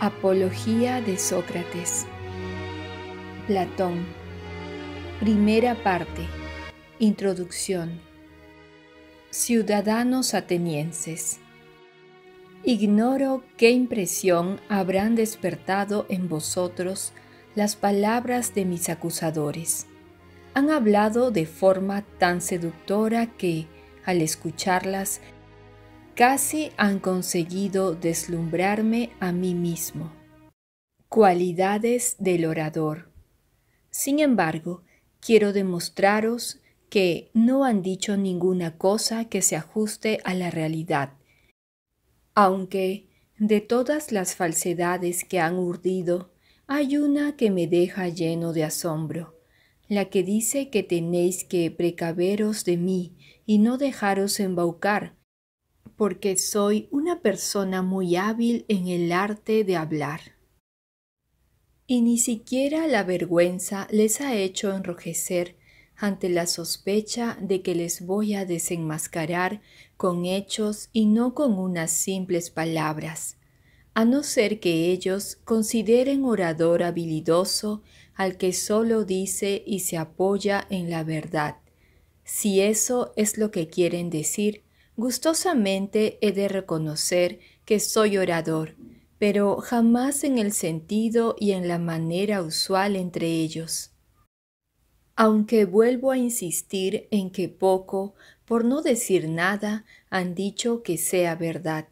Apología de Sócrates. Platón. Primera parte. Introducción. Ciudadanos atenienses. Ignoro qué impresión habrán despertado en vosotros las palabras de mis acusadores. Han hablado de forma tan seductora que, al escucharlas, casi han conseguido deslumbrarme a mí mismo. Cualidades del orador. Sin embargo, quiero demostraros que no han dicho ninguna cosa que se ajuste a la realidad, aunque de todas las falsedades que han urdido, hay una que me deja lleno de asombro, la que dice que tenéis que precaveros de mí y no dejaros embaucar porque soy una persona muy hábil en el arte de hablar. Y ni siquiera la vergüenza les ha hecho enrojecer ante la sospecha de que les voy a desenmascarar con hechos y no con unas simples palabras, a no ser que ellos consideren orador habilidoso al que solo dice y se apoya en la verdad, si eso es lo que quieren decir, Gustosamente he de reconocer que soy orador, pero jamás en el sentido y en la manera usual entre ellos. Aunque vuelvo a insistir en que poco, por no decir nada, han dicho que sea verdad.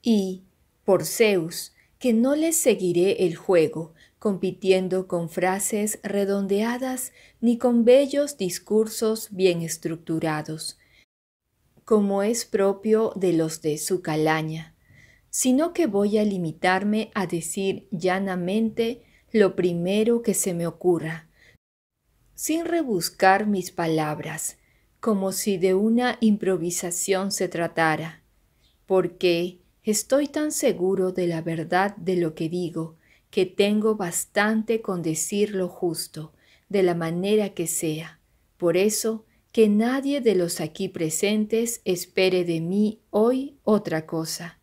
Y, por Zeus, que no les seguiré el juego, compitiendo con frases redondeadas ni con bellos discursos bien estructurados, como es propio de los de su calaña, sino que voy a limitarme a decir llanamente lo primero que se me ocurra, sin rebuscar mis palabras, como si de una improvisación se tratara, porque estoy tan seguro de la verdad de lo que digo, que tengo bastante con decir lo justo, de la manera que sea. Por eso, que nadie de los aquí presentes espere de mí hoy otra cosa,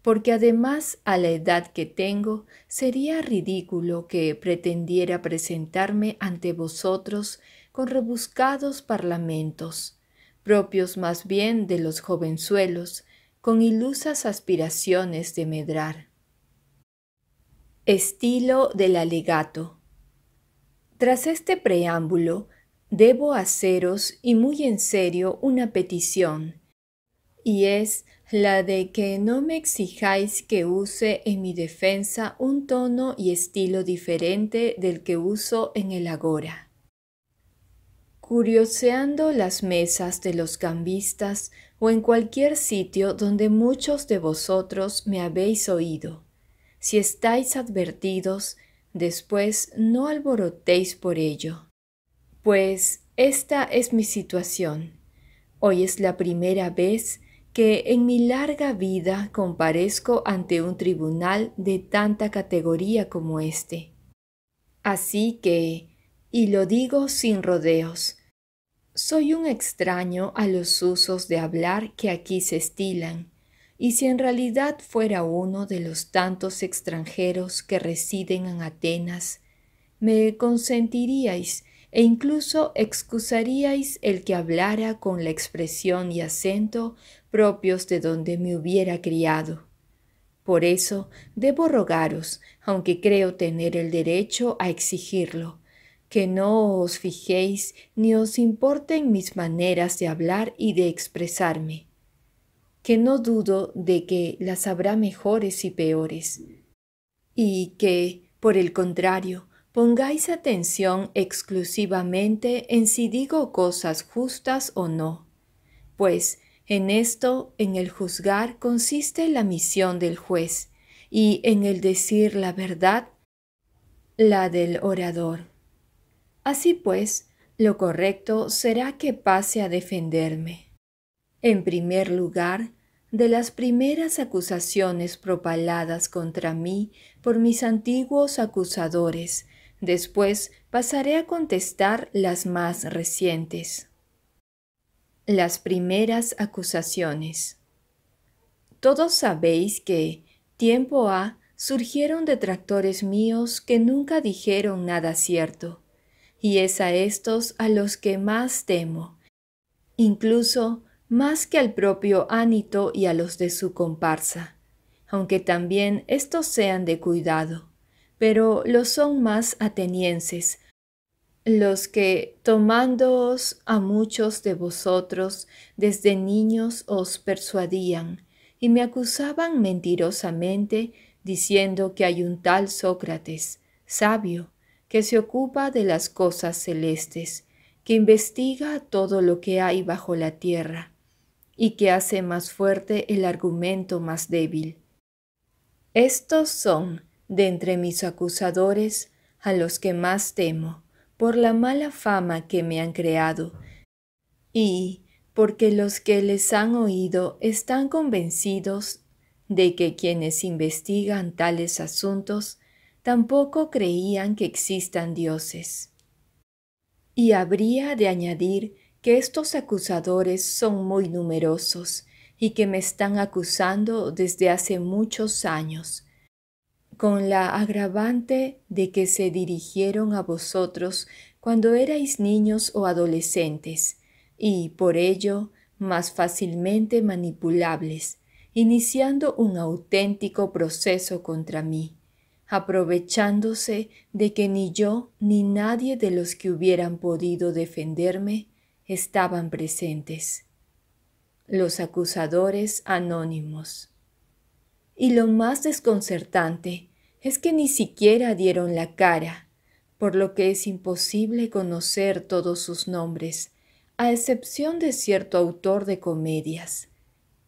porque además a la edad que tengo sería ridículo que pretendiera presentarme ante vosotros con rebuscados parlamentos, propios más bien de los jovenzuelos, con ilusas aspiraciones de medrar. Estilo del alegato. Tras este preámbulo, debo haceros y muy en serio una petición, y es la de que no me exijáis que use en mi defensa un tono y estilo diferente del que uso en el agora. Curioseando las mesas de los cambistas o en cualquier sitio donde muchos de vosotros me habéis oído, si estáis advertidos, después no alborotéis por ello pues esta es mi situación. Hoy es la primera vez que en mi larga vida comparezco ante un tribunal de tanta categoría como este. Así que, y lo digo sin rodeos, soy un extraño a los usos de hablar que aquí se estilan, y si en realidad fuera uno de los tantos extranjeros que residen en Atenas, me consentiríais e incluso excusaríais el que hablara con la expresión y acento propios de donde me hubiera criado. Por eso debo rogaros, aunque creo tener el derecho a exigirlo, que no os fijéis ni os importen mis maneras de hablar y de expresarme, que no dudo de que las habrá mejores y peores, y que, por el contrario, Pongáis atención exclusivamente en si digo cosas justas o no, pues en esto, en el juzgar, consiste la misión del juez y en el decir la verdad, la del orador. Así pues, lo correcto será que pase a defenderme. En primer lugar, de las primeras acusaciones propaladas contra mí por mis antiguos acusadores, Después pasaré a contestar las más recientes. Las primeras acusaciones. Todos sabéis que, tiempo ha, surgieron detractores míos que nunca dijeron nada cierto, y es a estos a los que más temo, incluso más que al propio Ánito y a los de su comparsa, aunque también estos sean de cuidado pero lo son más atenienses, los que, tomándoos a muchos de vosotros desde niños, os persuadían y me acusaban mentirosamente, diciendo que hay un tal Sócrates, sabio, que se ocupa de las cosas celestes, que investiga todo lo que hay bajo la tierra, y que hace más fuerte el argumento más débil. Estos son de entre mis acusadores, a los que más temo, por la mala fama que me han creado, y porque los que les han oído están convencidos de que quienes investigan tales asuntos tampoco creían que existan dioses. Y habría de añadir que estos acusadores son muy numerosos y que me están acusando desde hace muchos años, con la agravante de que se dirigieron a vosotros cuando erais niños o adolescentes, y por ello más fácilmente manipulables, iniciando un auténtico proceso contra mí, aprovechándose de que ni yo ni nadie de los que hubieran podido defenderme estaban presentes. Los acusadores anónimos. Y lo más desconcertante es que ni siquiera dieron la cara, por lo que es imposible conocer todos sus nombres, a excepción de cierto autor de comedias.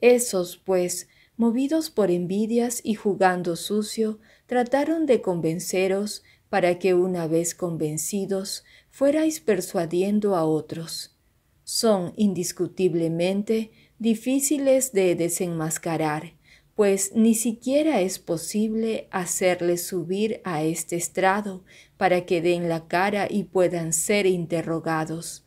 Esos, pues, movidos por envidias y jugando sucio, trataron de convenceros para que una vez convencidos fuerais persuadiendo a otros. Son indiscutiblemente difíciles de desenmascarar, pues ni siquiera es posible hacerles subir a este estrado para que den la cara y puedan ser interrogados,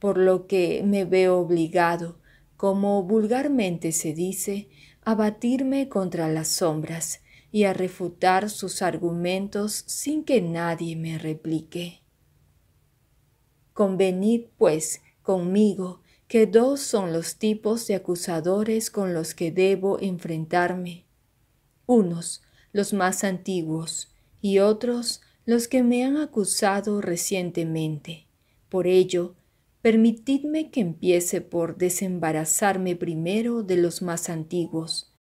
por lo que me veo obligado, como vulgarmente se dice, a batirme contra las sombras y a refutar sus argumentos sin que nadie me replique. Convenid, pues, conmigo, que dos son los tipos de acusadores con los que debo enfrentarme. Unos, los más antiguos, y otros, los que me han acusado recientemente. Por ello, permitidme que empiece por desembarazarme primero de los más antiguos,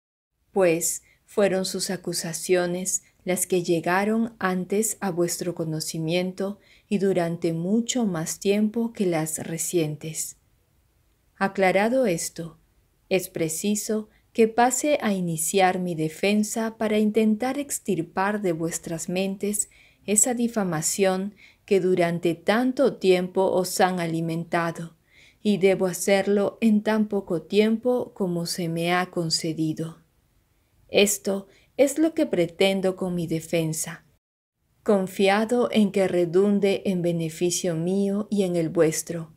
pues fueron sus acusaciones las que llegaron antes a vuestro conocimiento y durante mucho más tiempo que las recientes. Aclarado esto, es preciso que pase a iniciar mi defensa para intentar extirpar de vuestras mentes esa difamación que durante tanto tiempo os han alimentado, y debo hacerlo en tan poco tiempo como se me ha concedido. Esto es lo que pretendo con mi defensa, confiado en que redunde en beneficio mío y en el vuestro,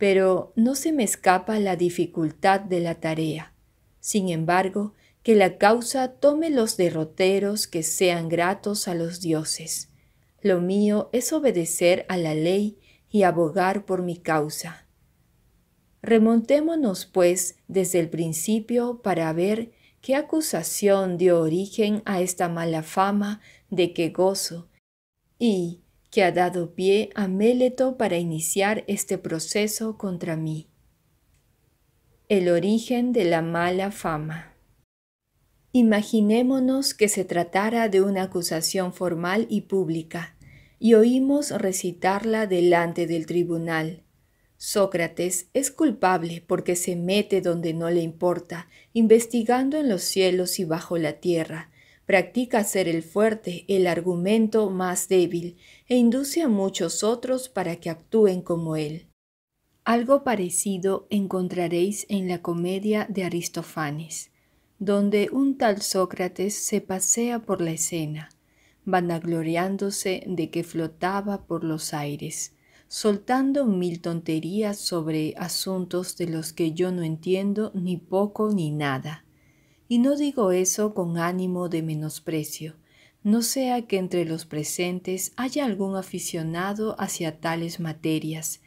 pero no se me escapa la dificultad de la tarea. Sin embargo, que la causa tome los derroteros que sean gratos a los dioses. Lo mío es obedecer a la ley y abogar por mi causa. Remontémonos, pues, desde el principio para ver qué acusación dio origen a esta mala fama de que gozo, y que ha dado pie a Méleto para iniciar este proceso contra mí. El origen de la mala fama. Imaginémonos que se tratara de una acusación formal y pública, y oímos recitarla delante del tribunal. Sócrates es culpable porque se mete donde no le importa, investigando en los cielos y bajo la tierra, practica ser el fuerte, el argumento más débil, e induce a muchos otros para que actúen como él. Algo parecido encontraréis en la comedia de Aristofanes, donde un tal Sócrates se pasea por la escena, vanagloriándose de que flotaba por los aires, soltando mil tonterías sobre asuntos de los que yo no entiendo ni poco ni nada. Y no digo eso con ánimo de menosprecio, no sea que entre los presentes haya algún aficionado hacia tales materias,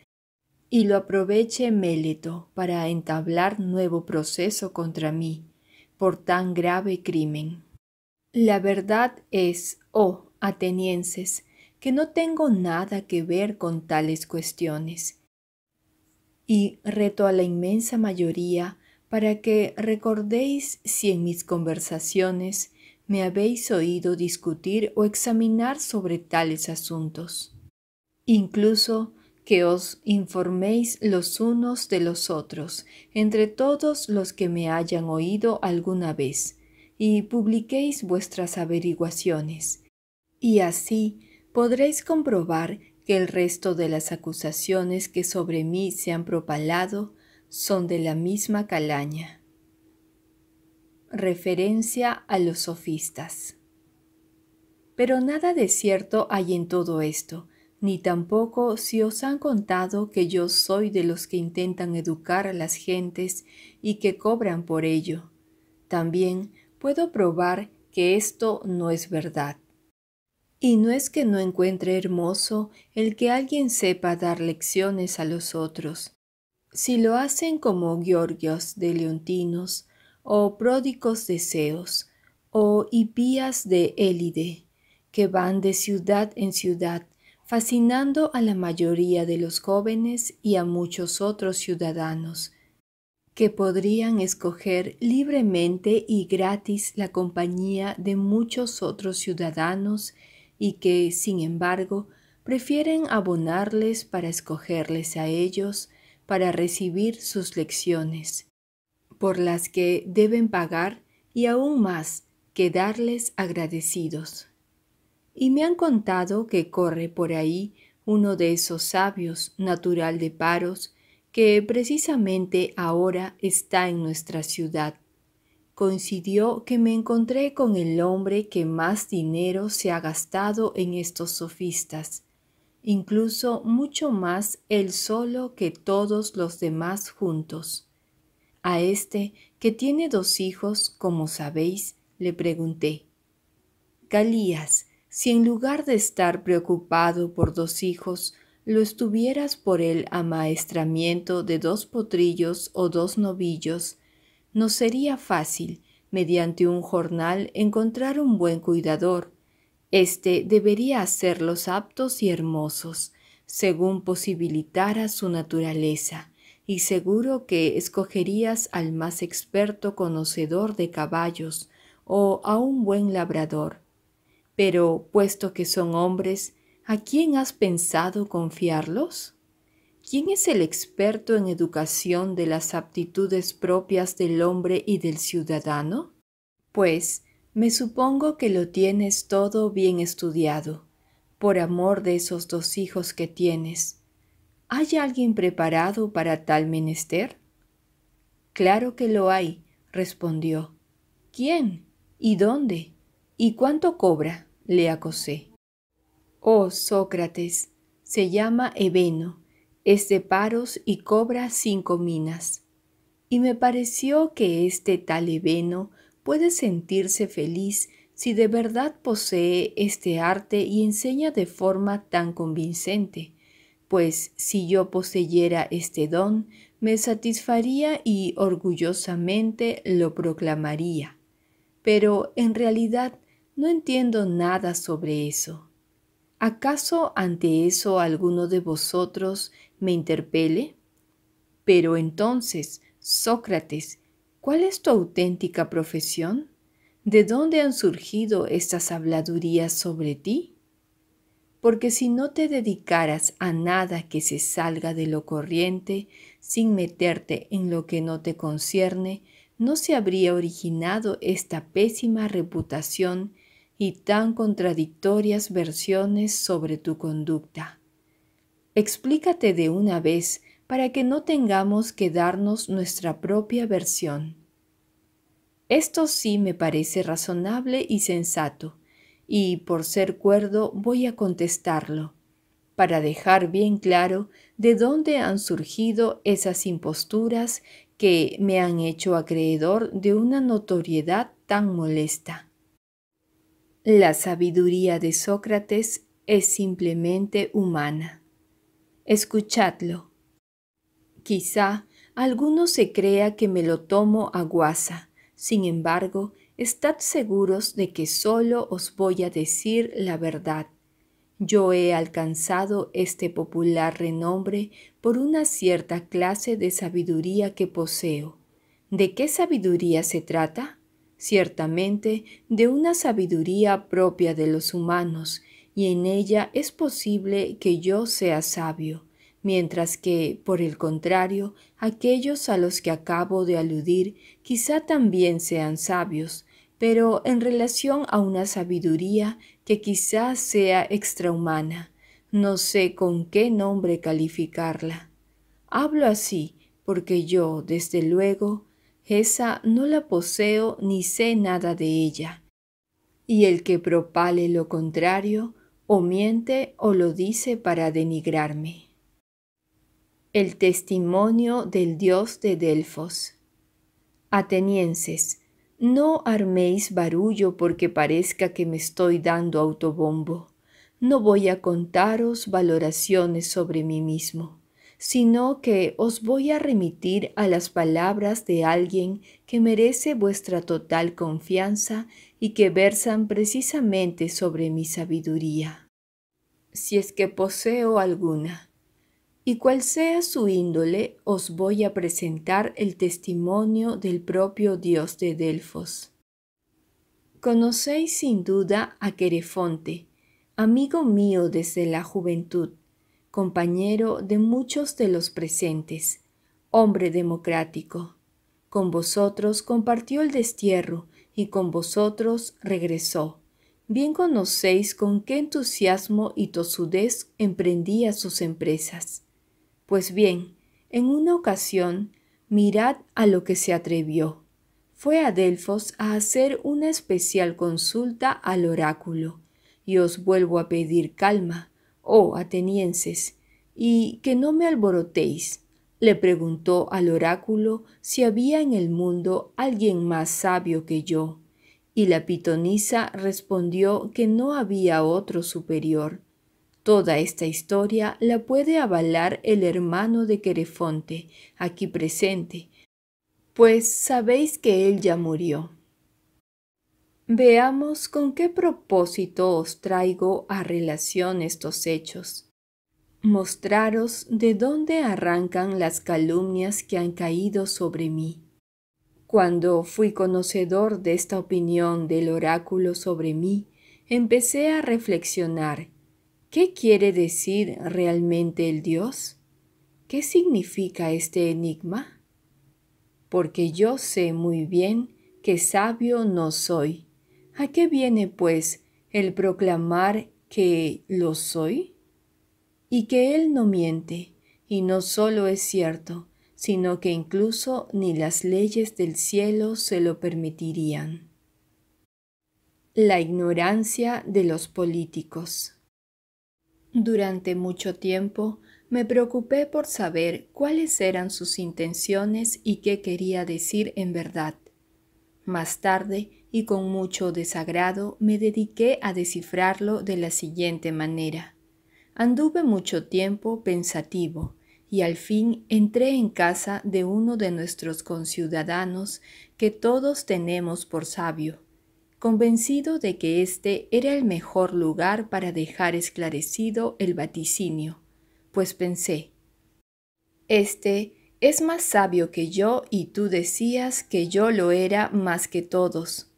y lo aproveche Méleto para entablar nuevo proceso contra mí, por tan grave crimen. La verdad es, oh atenienses, que no tengo nada que ver con tales cuestiones. Y reto a la inmensa mayoría para que recordéis si en mis conversaciones me habéis oído discutir o examinar sobre tales asuntos, incluso que os informéis los unos de los otros entre todos los que me hayan oído alguna vez, y publiquéis vuestras averiguaciones, y así podréis comprobar que el resto de las acusaciones que sobre mí se han propalado son de la misma calaña referencia a los sofistas. Pero nada de cierto hay en todo esto, ni tampoco si os han contado que yo soy de los que intentan educar a las gentes y que cobran por ello. También puedo probar que esto no es verdad. Y no es que no encuentre hermoso el que alguien sepa dar lecciones a los otros. Si lo hacen como Giorgios de Leontinos, o pródicos deseos, o hipías de Élide, que van de ciudad en ciudad, fascinando a la mayoría de los jóvenes y a muchos otros ciudadanos, que podrían escoger libremente y gratis la compañía de muchos otros ciudadanos y que, sin embargo, prefieren abonarles para escogerles a ellos, para recibir sus lecciones por las que deben pagar y aún más quedarles agradecidos. Y me han contado que corre por ahí uno de esos sabios natural de Paros que precisamente ahora está en nuestra ciudad. Coincidió que me encontré con el hombre que más dinero se ha gastado en estos sofistas, incluso mucho más él solo que todos los demás juntos. A este, que tiene dos hijos, como sabéis, le pregunté, Galías, si en lugar de estar preocupado por dos hijos, lo estuvieras por el amaestramiento de dos potrillos o dos novillos, no sería fácil, mediante un jornal, encontrar un buen cuidador. Este debería hacerlos aptos y hermosos, según posibilitara su naturaleza y seguro que escogerías al más experto conocedor de caballos o a un buen labrador. Pero, puesto que son hombres, ¿a quién has pensado confiarlos? ¿Quién es el experto en educación de las aptitudes propias del hombre y del ciudadano? Pues, me supongo que lo tienes todo bien estudiado, por amor de esos dos hijos que tienes, ¿Hay alguien preparado para tal menester? Claro que lo hay, respondió. ¿Quién? ¿Y dónde? ¿Y cuánto cobra? le acosé. Oh, Sócrates, se llama Ebeno, es de paros y cobra cinco minas. Y me pareció que este tal Ebeno puede sentirse feliz si de verdad posee este arte y enseña de forma tan convincente, pues si yo poseyera este don, me satisfaría y orgullosamente lo proclamaría. Pero en realidad no entiendo nada sobre eso. ¿Acaso ante eso alguno de vosotros me interpele? Pero entonces, Sócrates, ¿cuál es tu auténtica profesión? ¿De dónde han surgido estas habladurías sobre ti? porque si no te dedicaras a nada que se salga de lo corriente, sin meterte en lo que no te concierne, no se habría originado esta pésima reputación y tan contradictorias versiones sobre tu conducta. Explícate de una vez para que no tengamos que darnos nuestra propia versión. Esto sí me parece razonable y sensato, y por ser cuerdo voy a contestarlo, para dejar bien claro de dónde han surgido esas imposturas que me han hecho acreedor de una notoriedad tan molesta. La sabiduría de Sócrates es simplemente humana. Escuchadlo. Quizá alguno se crea que me lo tomo a guasa. Sin embargo, Estad seguros de que solo os voy a decir la verdad. Yo he alcanzado este popular renombre por una cierta clase de sabiduría que poseo. ¿De qué sabiduría se trata? Ciertamente de una sabiduría propia de los humanos, y en ella es posible que yo sea sabio mientras que, por el contrario, aquellos a los que acabo de aludir quizá también sean sabios, pero en relación a una sabiduría que quizá sea extrahumana. No sé con qué nombre calificarla. Hablo así porque yo, desde luego, esa no la poseo ni sé nada de ella. Y el que propale lo contrario, o miente o lo dice para denigrarme. El testimonio del dios de Delfos. Atenienses, no arméis barullo porque parezca que me estoy dando autobombo. No voy a contaros valoraciones sobre mí mismo, sino que os voy a remitir a las palabras de alguien que merece vuestra total confianza y que versan precisamente sobre mi sabiduría. Si es que poseo alguna, y cual sea su índole, os voy a presentar el testimonio del propio dios de Delfos. Conocéis sin duda a Querefonte, amigo mío desde la juventud, compañero de muchos de los presentes, hombre democrático. Con vosotros compartió el destierro y con vosotros regresó. Bien conocéis con qué entusiasmo y tosudez emprendía sus empresas pues bien, en una ocasión, mirad a lo que se atrevió. Fue a Delfos a hacer una especial consulta al oráculo. Y os vuelvo a pedir calma, oh atenienses, y que no me alborotéis. Le preguntó al oráculo si había en el mundo alguien más sabio que yo. Y la pitonisa respondió que no había otro superior, Toda esta historia la puede avalar el hermano de Querefonte, aquí presente, pues sabéis que él ya murió. Veamos con qué propósito os traigo a relación estos hechos. Mostraros de dónde arrancan las calumnias que han caído sobre mí. Cuando fui conocedor de esta opinión del oráculo sobre mí, empecé a reflexionar ¿Qué quiere decir realmente el Dios? ¿Qué significa este enigma? Porque yo sé muy bien que sabio no soy. ¿A qué viene, pues, el proclamar que lo soy? Y que Él no miente, y no solo es cierto, sino que incluso ni las leyes del cielo se lo permitirían. La ignorancia de los políticos. Durante mucho tiempo me preocupé por saber cuáles eran sus intenciones y qué quería decir en verdad. Más tarde, y con mucho desagrado, me dediqué a descifrarlo de la siguiente manera. Anduve mucho tiempo pensativo, y al fin entré en casa de uno de nuestros conciudadanos que todos tenemos por sabio, convencido de que este era el mejor lugar para dejar esclarecido el vaticinio, pues pensé, Este es más sabio que yo y tú decías que yo lo era más que todos.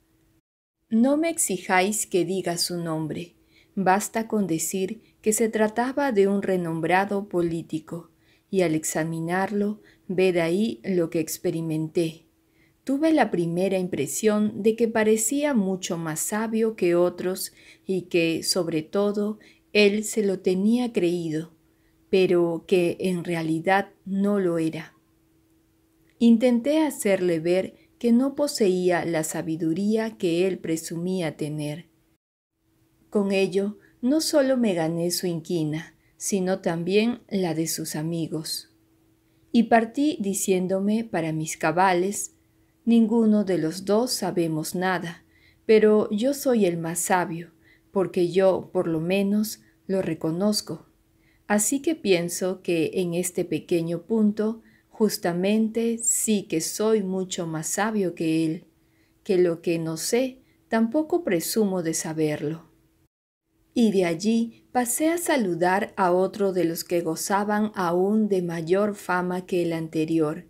No me exijáis que diga su nombre, basta con decir que se trataba de un renombrado político, y al examinarlo, ved ahí lo que experimenté tuve la primera impresión de que parecía mucho más sabio que otros y que, sobre todo, él se lo tenía creído, pero que en realidad no lo era. Intenté hacerle ver que no poseía la sabiduría que él presumía tener. Con ello, no solo me gané su inquina, sino también la de sus amigos. Y partí diciéndome para mis cabales Ninguno de los dos sabemos nada, pero yo soy el más sabio, porque yo, por lo menos, lo reconozco. Así que pienso que en este pequeño punto, justamente sí que soy mucho más sabio que él, que lo que no sé, tampoco presumo de saberlo. Y de allí pasé a saludar a otro de los que gozaban aún de mayor fama que el anterior,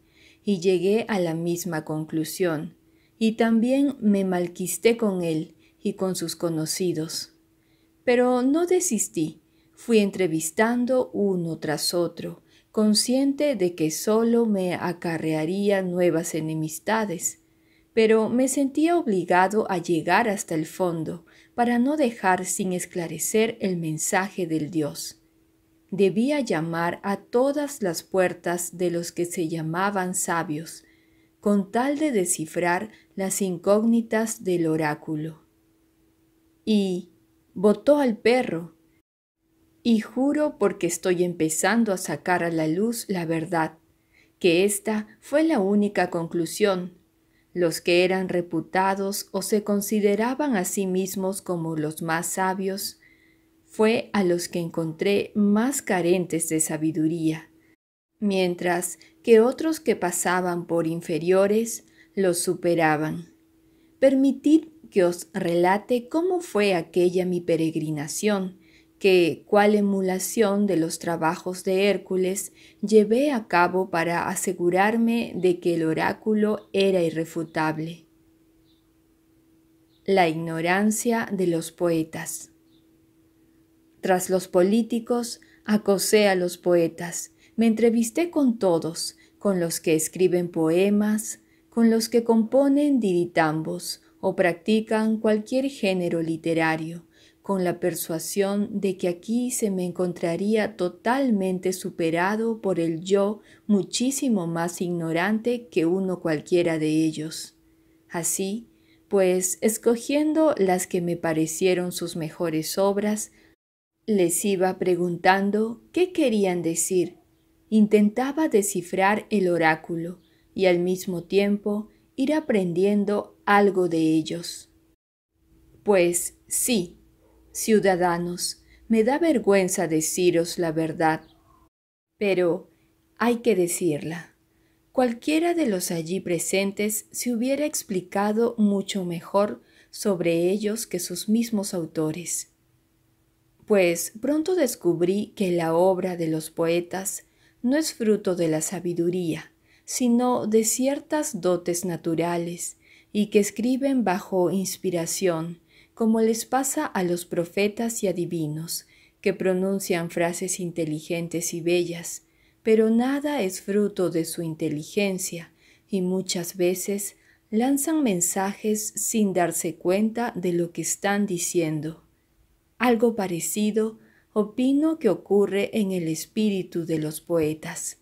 y llegué a la misma conclusión, y también me malquisté con él y con sus conocidos. Pero no desistí, fui entrevistando uno tras otro, consciente de que solo me acarrearía nuevas enemistades, pero me sentía obligado a llegar hasta el fondo para no dejar sin esclarecer el mensaje del Dios debía llamar a todas las puertas de los que se llamaban sabios, con tal de descifrar las incógnitas del oráculo. Y votó al perro. Y juro porque estoy empezando a sacar a la luz la verdad, que esta fue la única conclusión. Los que eran reputados o se consideraban a sí mismos como los más sabios, fue a los que encontré más carentes de sabiduría, mientras que otros que pasaban por inferiores los superaban. Permitid que os relate cómo fue aquella mi peregrinación, que cual emulación de los trabajos de Hércules llevé a cabo para asegurarme de que el oráculo era irrefutable. La ignorancia de los poetas tras los políticos, acosé a los poetas. Me entrevisté con todos, con los que escriben poemas, con los que componen diritambos o practican cualquier género literario, con la persuasión de que aquí se me encontraría totalmente superado por el yo muchísimo más ignorante que uno cualquiera de ellos. Así, pues, escogiendo las que me parecieron sus mejores obras, les iba preguntando qué querían decir. Intentaba descifrar el oráculo y al mismo tiempo ir aprendiendo algo de ellos. Pues sí, ciudadanos, me da vergüenza deciros la verdad, pero hay que decirla. Cualquiera de los allí presentes se hubiera explicado mucho mejor sobre ellos que sus mismos autores pues pronto descubrí que la obra de los poetas no es fruto de la sabiduría, sino de ciertas dotes naturales, y que escriben bajo inspiración, como les pasa a los profetas y adivinos, que pronuncian frases inteligentes y bellas, pero nada es fruto de su inteligencia, y muchas veces lanzan mensajes sin darse cuenta de lo que están diciendo. Algo parecido opino que ocurre en el espíritu de los poetas.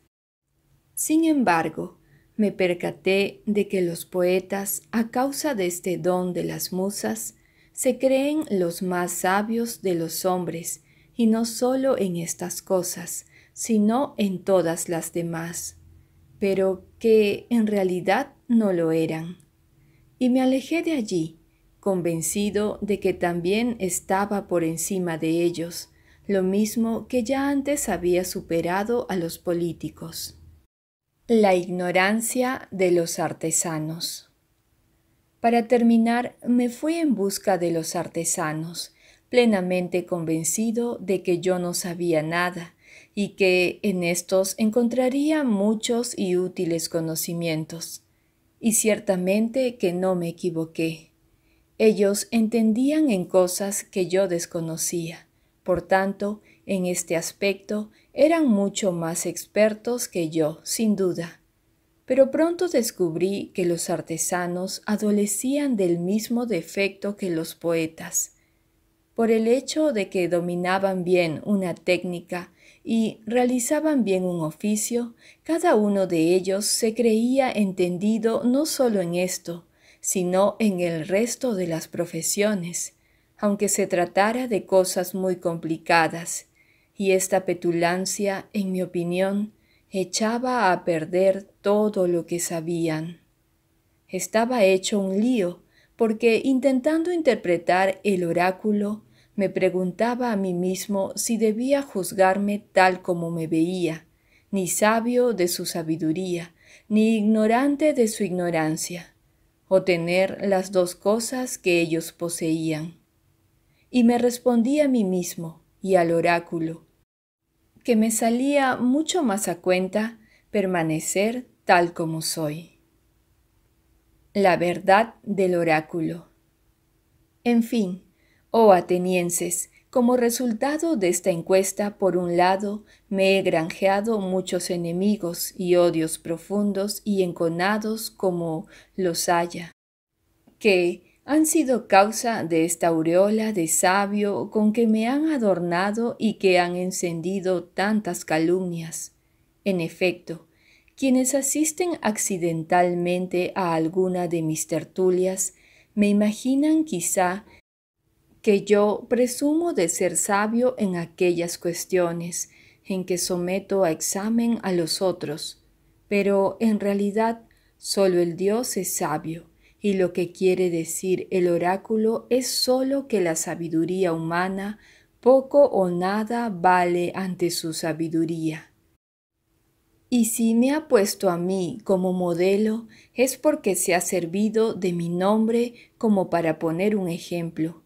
Sin embargo, me percaté de que los poetas, a causa de este don de las musas, se creen los más sabios de los hombres, y no solo en estas cosas, sino en todas las demás, pero que en realidad no lo eran. Y me alejé de allí, convencido de que también estaba por encima de ellos, lo mismo que ya antes había superado a los políticos. La ignorancia de los artesanos. Para terminar, me fui en busca de los artesanos, plenamente convencido de que yo no sabía nada y que en estos encontraría muchos y útiles conocimientos. Y ciertamente que no me equivoqué. Ellos entendían en cosas que yo desconocía, por tanto, en este aspecto eran mucho más expertos que yo, sin duda. Pero pronto descubrí que los artesanos adolecían del mismo defecto que los poetas. Por el hecho de que dominaban bien una técnica y realizaban bien un oficio, cada uno de ellos se creía entendido no solo en esto, sino en el resto de las profesiones, aunque se tratara de cosas muy complicadas, y esta petulancia, en mi opinión, echaba a perder todo lo que sabían. Estaba hecho un lío, porque intentando interpretar el oráculo, me preguntaba a mí mismo si debía juzgarme tal como me veía, ni sabio de su sabiduría, ni ignorante de su ignorancia o tener las dos cosas que ellos poseían. Y me respondí a mí mismo y al oráculo, que me salía mucho más a cuenta permanecer tal como soy. La verdad del oráculo. En fin, oh atenienses, como resultado de esta encuesta, por un lado, me he granjeado muchos enemigos y odios profundos y enconados como los haya, que han sido causa de esta aureola de sabio con que me han adornado y que han encendido tantas calumnias. En efecto, quienes asisten accidentalmente a alguna de mis tertulias me imaginan quizá que yo presumo de ser sabio en aquellas cuestiones en que someto a examen a los otros, pero en realidad solo el Dios es sabio, y lo que quiere decir el oráculo es solo que la sabiduría humana poco o nada vale ante su sabiduría. Y si me ha puesto a mí como modelo es porque se ha servido de mi nombre como para poner un ejemplo,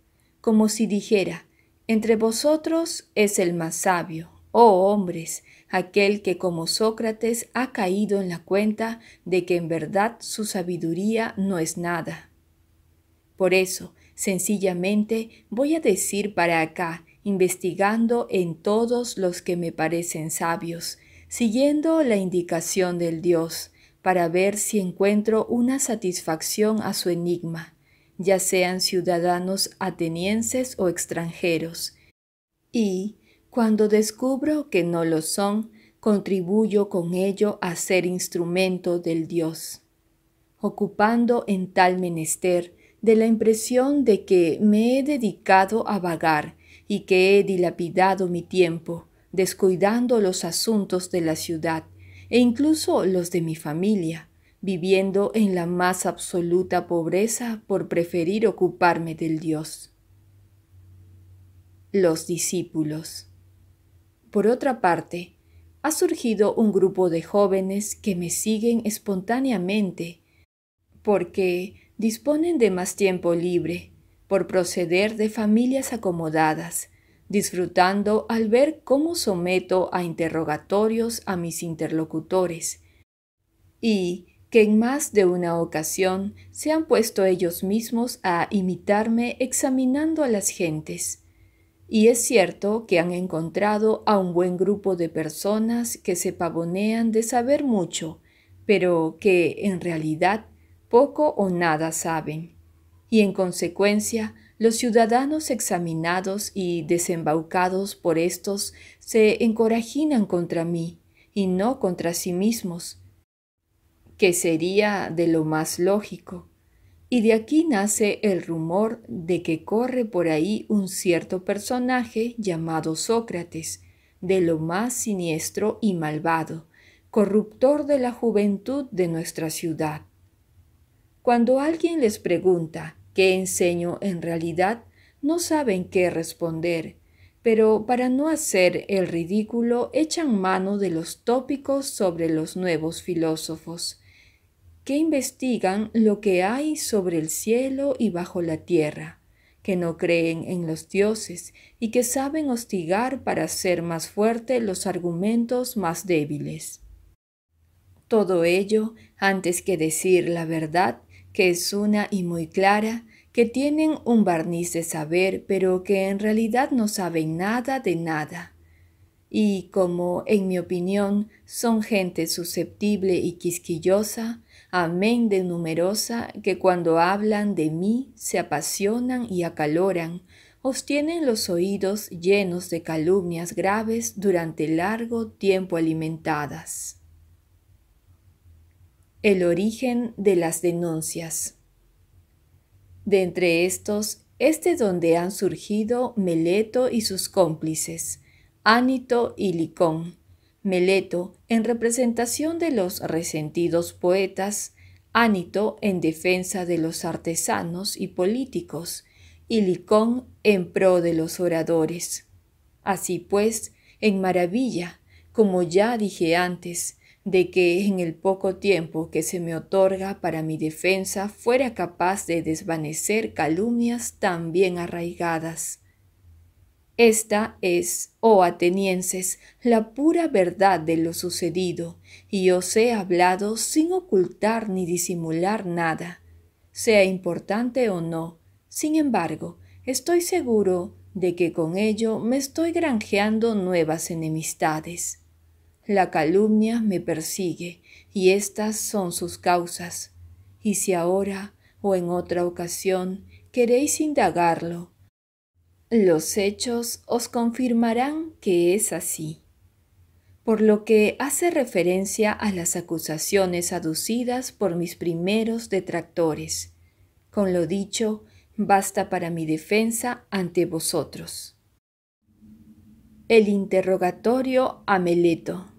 como si dijera, entre vosotros es el más sabio, oh hombres, aquel que como Sócrates ha caído en la cuenta de que en verdad su sabiduría no es nada. Por eso, sencillamente, voy a decir para acá, investigando en todos los que me parecen sabios, siguiendo la indicación del Dios, para ver si encuentro una satisfacción a su enigma ya sean ciudadanos atenienses o extranjeros. Y, cuando descubro que no lo son, contribuyo con ello a ser instrumento del Dios, ocupando en tal menester de la impresión de que me he dedicado a vagar y que he dilapidado mi tiempo, descuidando los asuntos de la ciudad e incluso los de mi familia, viviendo en la más absoluta pobreza por preferir ocuparme del Dios. Los discípulos. Por otra parte, ha surgido un grupo de jóvenes que me siguen espontáneamente, porque disponen de más tiempo libre, por proceder de familias acomodadas, disfrutando al ver cómo someto a interrogatorios a mis interlocutores, y que en más de una ocasión se han puesto ellos mismos a imitarme examinando a las gentes. Y es cierto que han encontrado a un buen grupo de personas que se pavonean de saber mucho, pero que en realidad poco o nada saben. Y en consecuencia, los ciudadanos examinados y desembaucados por estos se encorajinan contra mí y no contra sí mismos, que sería de lo más lógico. Y de aquí nace el rumor de que corre por ahí un cierto personaje llamado Sócrates, de lo más siniestro y malvado, corruptor de la juventud de nuestra ciudad. Cuando alguien les pregunta qué enseño en realidad, no saben qué responder, pero para no hacer el ridículo echan mano de los tópicos sobre los nuevos filósofos que investigan lo que hay sobre el cielo y bajo la tierra, que no creen en los dioses y que saben hostigar para hacer más fuerte los argumentos más débiles. Todo ello, antes que decir la verdad, que es una y muy clara, que tienen un barniz de saber, pero que en realidad no saben nada de nada. Y como, en mi opinión, son gente susceptible y quisquillosa, amén de numerosa, que cuando hablan de mí se apasionan y acaloran, os tienen los oídos llenos de calumnias graves durante largo tiempo alimentadas. El origen de las denuncias. De entre estos, este donde han surgido Meleto y sus cómplices, Ánito y Licón, Meleto en representación de los resentidos poetas, Anito en defensa de los artesanos y políticos, y Licón en pro de los oradores. Así pues, en maravilla, como ya dije antes, de que en el poco tiempo que se me otorga para mi defensa fuera capaz de desvanecer calumnias tan bien arraigadas. Esta es, oh atenienses, la pura verdad de lo sucedido, y os he hablado sin ocultar ni disimular nada, sea importante o no. Sin embargo, estoy seguro de que con ello me estoy granjeando nuevas enemistades. La calumnia me persigue, y estas son sus causas. Y si ahora o en otra ocasión queréis indagarlo, los hechos os confirmarán que es así. Por lo que hace referencia a las acusaciones aducidas por mis primeros detractores. Con lo dicho, basta para mi defensa ante vosotros. El interrogatorio a Meleto.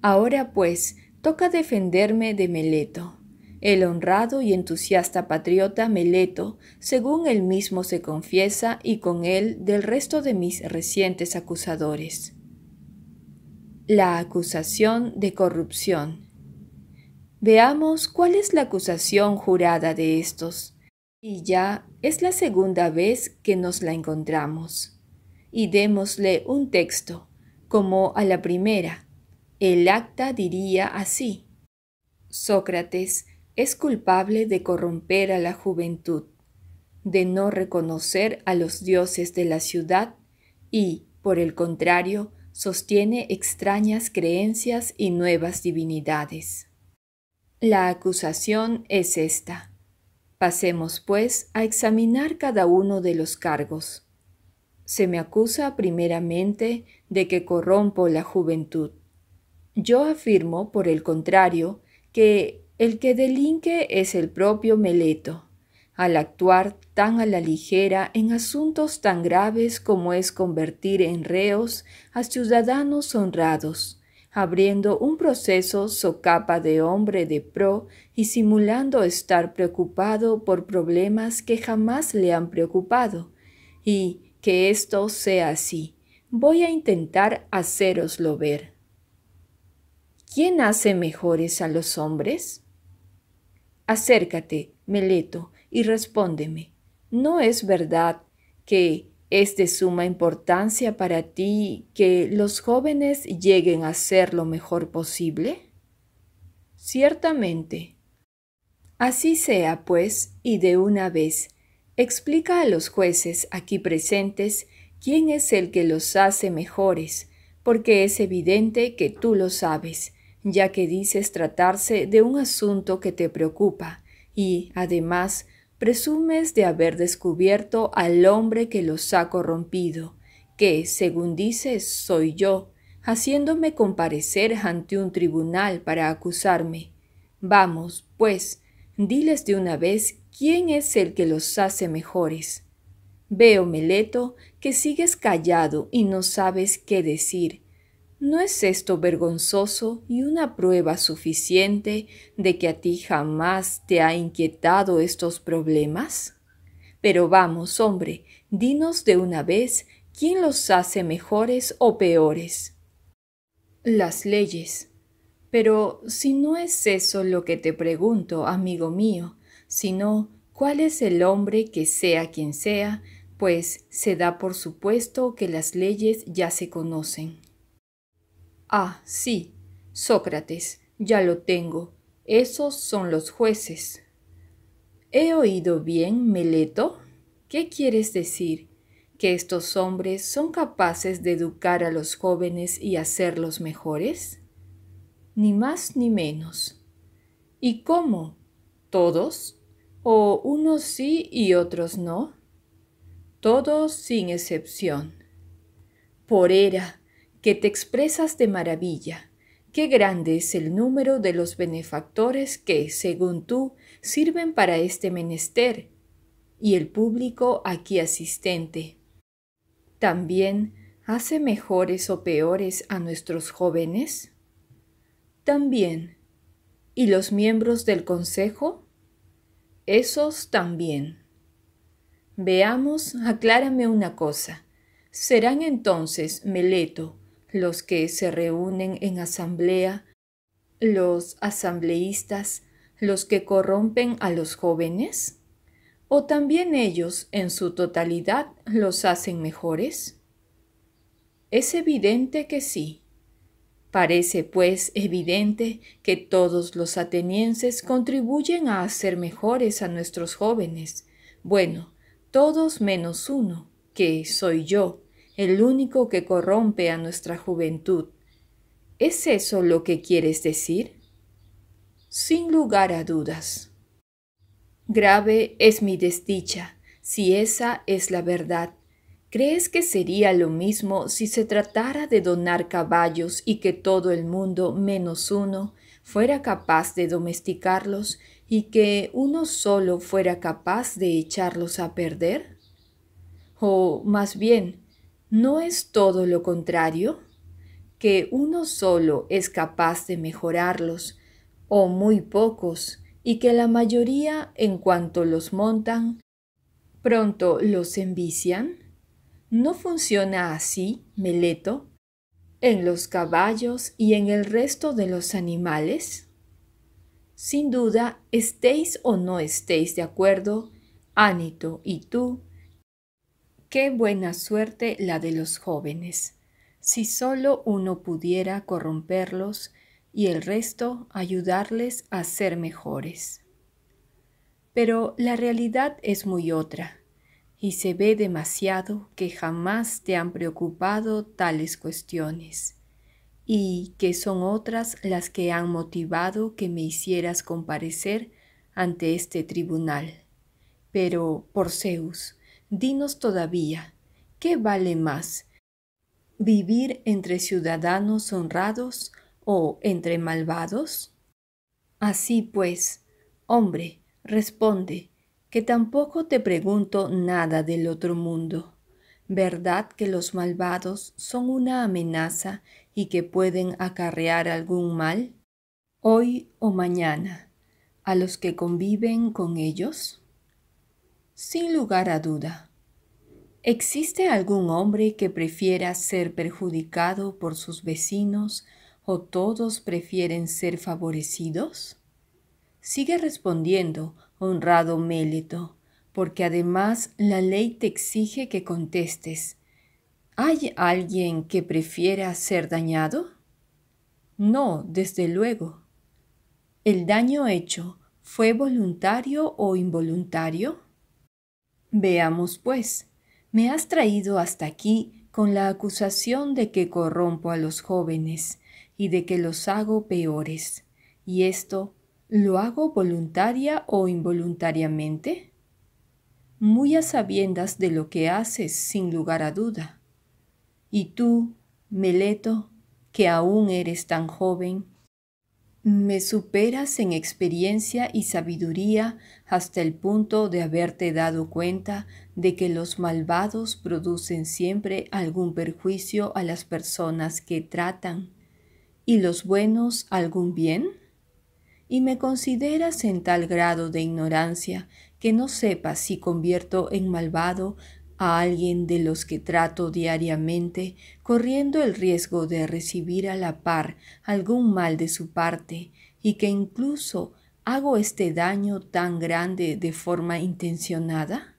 Ahora pues, toca defenderme de Meleto. El honrado y entusiasta patriota Meleto, según él mismo se confiesa y con él del resto de mis recientes acusadores. La acusación de corrupción. Veamos cuál es la acusación jurada de estos. Y ya es la segunda vez que nos la encontramos. Y démosle un texto, como a la primera. El acta diría así. Sócrates, es culpable de corromper a la juventud, de no reconocer a los dioses de la ciudad y, por el contrario, sostiene extrañas creencias y nuevas divinidades. La acusación es esta. Pasemos, pues, a examinar cada uno de los cargos. Se me acusa primeramente de que corrompo la juventud. Yo afirmo, por el contrario, que el que delinque es el propio Meleto, al actuar tan a la ligera en asuntos tan graves como es convertir en reos a ciudadanos honrados, abriendo un proceso socapa de hombre de pro y simulando estar preocupado por problemas que jamás le han preocupado. Y que esto sea así. Voy a intentar haceroslo ver. ¿Quién hace mejores a los hombres? Acércate, Meleto, y respóndeme, ¿no es verdad que es de suma importancia para ti que los jóvenes lleguen a ser lo mejor posible? Ciertamente. Así sea, pues, y de una vez, explica a los jueces aquí presentes quién es el que los hace mejores, porque es evidente que tú lo sabes, ya que dices tratarse de un asunto que te preocupa y, además, presumes de haber descubierto al hombre que los ha corrompido, que, según dices, soy yo, haciéndome comparecer ante un tribunal para acusarme. Vamos, pues, diles de una vez quién es el que los hace mejores. Veo, Meleto, que sigues callado y no sabes qué decir. ¿No es esto vergonzoso y una prueba suficiente de que a ti jamás te ha inquietado estos problemas? Pero vamos, hombre, dinos de una vez quién los hace mejores o peores. Las leyes. Pero si no es eso lo que te pregunto, amigo mío, sino cuál es el hombre que sea quien sea, pues se da por supuesto que las leyes ya se conocen. Ah, sí, Sócrates, ya lo tengo. Esos son los jueces. ¿He oído bien, Meleto? ¿Qué quieres decir? ¿Que estos hombres son capaces de educar a los jóvenes y hacerlos mejores? Ni más ni menos. ¿Y cómo? ¿Todos? ¿O unos sí y otros no? Todos sin excepción. Por era, que te expresas de maravilla. Qué grande es el número de los benefactores que, según tú, sirven para este menester, y el público aquí asistente. También hace mejores o peores a nuestros jóvenes? También. ¿Y los miembros del Consejo? Esos también. Veamos, aclárame una cosa. ¿Serán entonces Meleto, los que se reúnen en asamblea, los asambleístas, los que corrompen a los jóvenes? ¿O también ellos en su totalidad los hacen mejores? Es evidente que sí. Parece pues evidente que todos los atenienses contribuyen a hacer mejores a nuestros jóvenes. Bueno, todos menos uno, que soy yo, el único que corrompe a nuestra juventud. ¿Es eso lo que quieres decir? Sin lugar a dudas. Grave es mi desdicha, si esa es la verdad. ¿Crees que sería lo mismo si se tratara de donar caballos y que todo el mundo menos uno fuera capaz de domesticarlos y que uno solo fuera capaz de echarlos a perder? O más bien, ¿No es todo lo contrario? Que uno solo es capaz de mejorarlos, o muy pocos, y que la mayoría, en cuanto los montan, pronto los envician? ¿No funciona así, Meleto, en los caballos y en el resto de los animales? Sin duda, estéis o no estéis de acuerdo, Anito y tú, Qué buena suerte la de los jóvenes. Si solo uno pudiera corromperlos y el resto ayudarles a ser mejores. Pero la realidad es muy otra, y se ve demasiado que jamás te han preocupado tales cuestiones, y que son otras las que han motivado que me hicieras comparecer ante este tribunal. Pero, por Zeus, dinos todavía, ¿qué vale más? ¿Vivir entre ciudadanos honrados o entre malvados? Así pues, hombre, responde, que tampoco te pregunto nada del otro mundo. ¿Verdad que los malvados son una amenaza y que pueden acarrear algún mal? Hoy o mañana, a los que conviven con ellos? Sin lugar a duda, ¿existe algún hombre que prefiera ser perjudicado por sus vecinos o todos prefieren ser favorecidos? Sigue respondiendo, honrado Méleto, porque además la ley te exige que contestes. ¿Hay alguien que prefiera ser dañado? No, desde luego. ¿El daño hecho fue voluntario o involuntario? Veamos, pues, me has traído hasta aquí con la acusación de que corrompo a los jóvenes y de que los hago peores. ¿Y esto lo hago voluntaria o involuntariamente? Muy a sabiendas de lo que haces, sin lugar a duda. Y tú, Meleto, que aún eres tan joven, me superas en experiencia y sabiduría hasta el punto de haberte dado cuenta de que los malvados producen siempre algún perjuicio a las personas que tratan y los buenos algún bien. Y me consideras en tal grado de ignorancia que no sepas si convierto en malvado a alguien de los que trato diariamente, corriendo el riesgo de recibir a la par algún mal de su parte, y que incluso hago este daño tan grande de forma intencionada?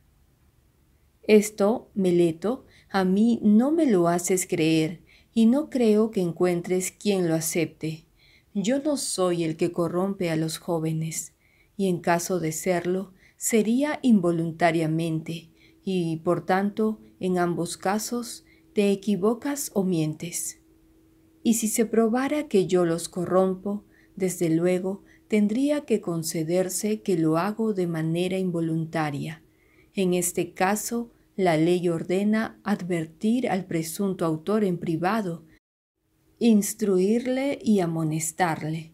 Esto, Meleto, a mí no me lo haces creer, y no creo que encuentres quien lo acepte. Yo no soy el que corrompe a los jóvenes, y en caso de serlo, sería involuntariamente, y por tanto en ambos casos te equivocas o mientes. Y si se probara que yo los corrompo, desde luego tendría que concederse que lo hago de manera involuntaria. En este caso, la ley ordena advertir al presunto autor en privado, instruirle y amonestarle,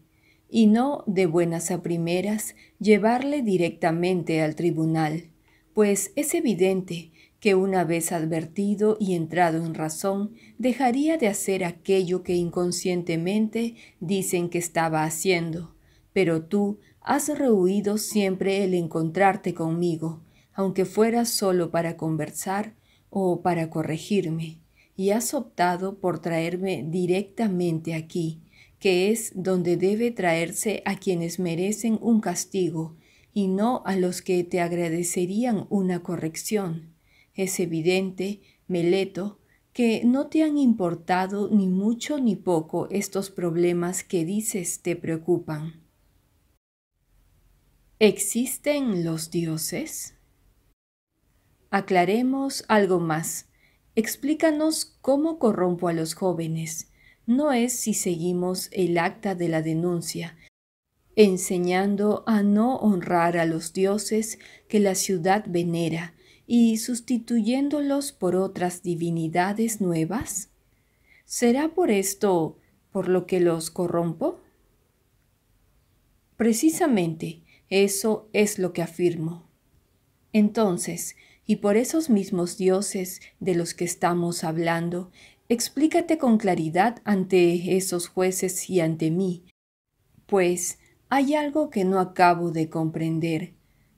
y no, de buenas a primeras, llevarle directamente al tribunal pues es evidente que una vez advertido y entrado en razón, dejaría de hacer aquello que inconscientemente dicen que estaba haciendo. Pero tú has rehuido siempre el encontrarte conmigo, aunque fuera solo para conversar o para corregirme, y has optado por traerme directamente aquí, que es donde debe traerse a quienes merecen un castigo y no a los que te agradecerían una corrección. Es evidente, Meleto, que no te han importado ni mucho ni poco estos problemas que dices te preocupan. ¿Existen los dioses? Aclaremos algo más. Explícanos cómo corrompo a los jóvenes. No es si seguimos el acta de la denuncia, enseñando a no honrar a los dioses que la ciudad venera y sustituyéndolos por otras divinidades nuevas? ¿Será por esto por lo que los corrompo? Precisamente eso es lo que afirmo. Entonces, y por esos mismos dioses de los que estamos hablando, explícate con claridad ante esos jueces y ante mí, pues hay algo que no acabo de comprender,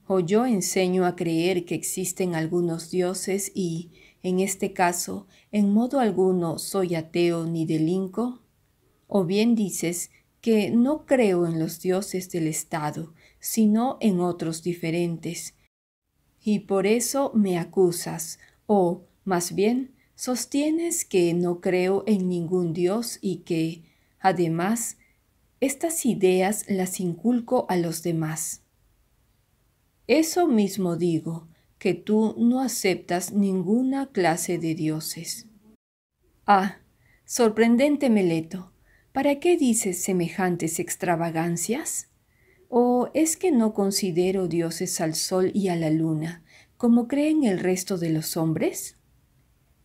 o yo enseño a creer que existen algunos dioses y, en este caso, en modo alguno soy ateo ni delinco? O bien dices que no creo en los dioses del Estado, sino en otros diferentes. Y por eso me acusas, o, más bien, sostienes que no creo en ningún dios y que, además, estas ideas las inculco a los demás. Eso mismo digo, que tú no aceptas ninguna clase de dioses. Ah, sorprendente Meleto, ¿para qué dices semejantes extravagancias? ¿O es que no considero dioses al sol y a la luna, como creen el resto de los hombres?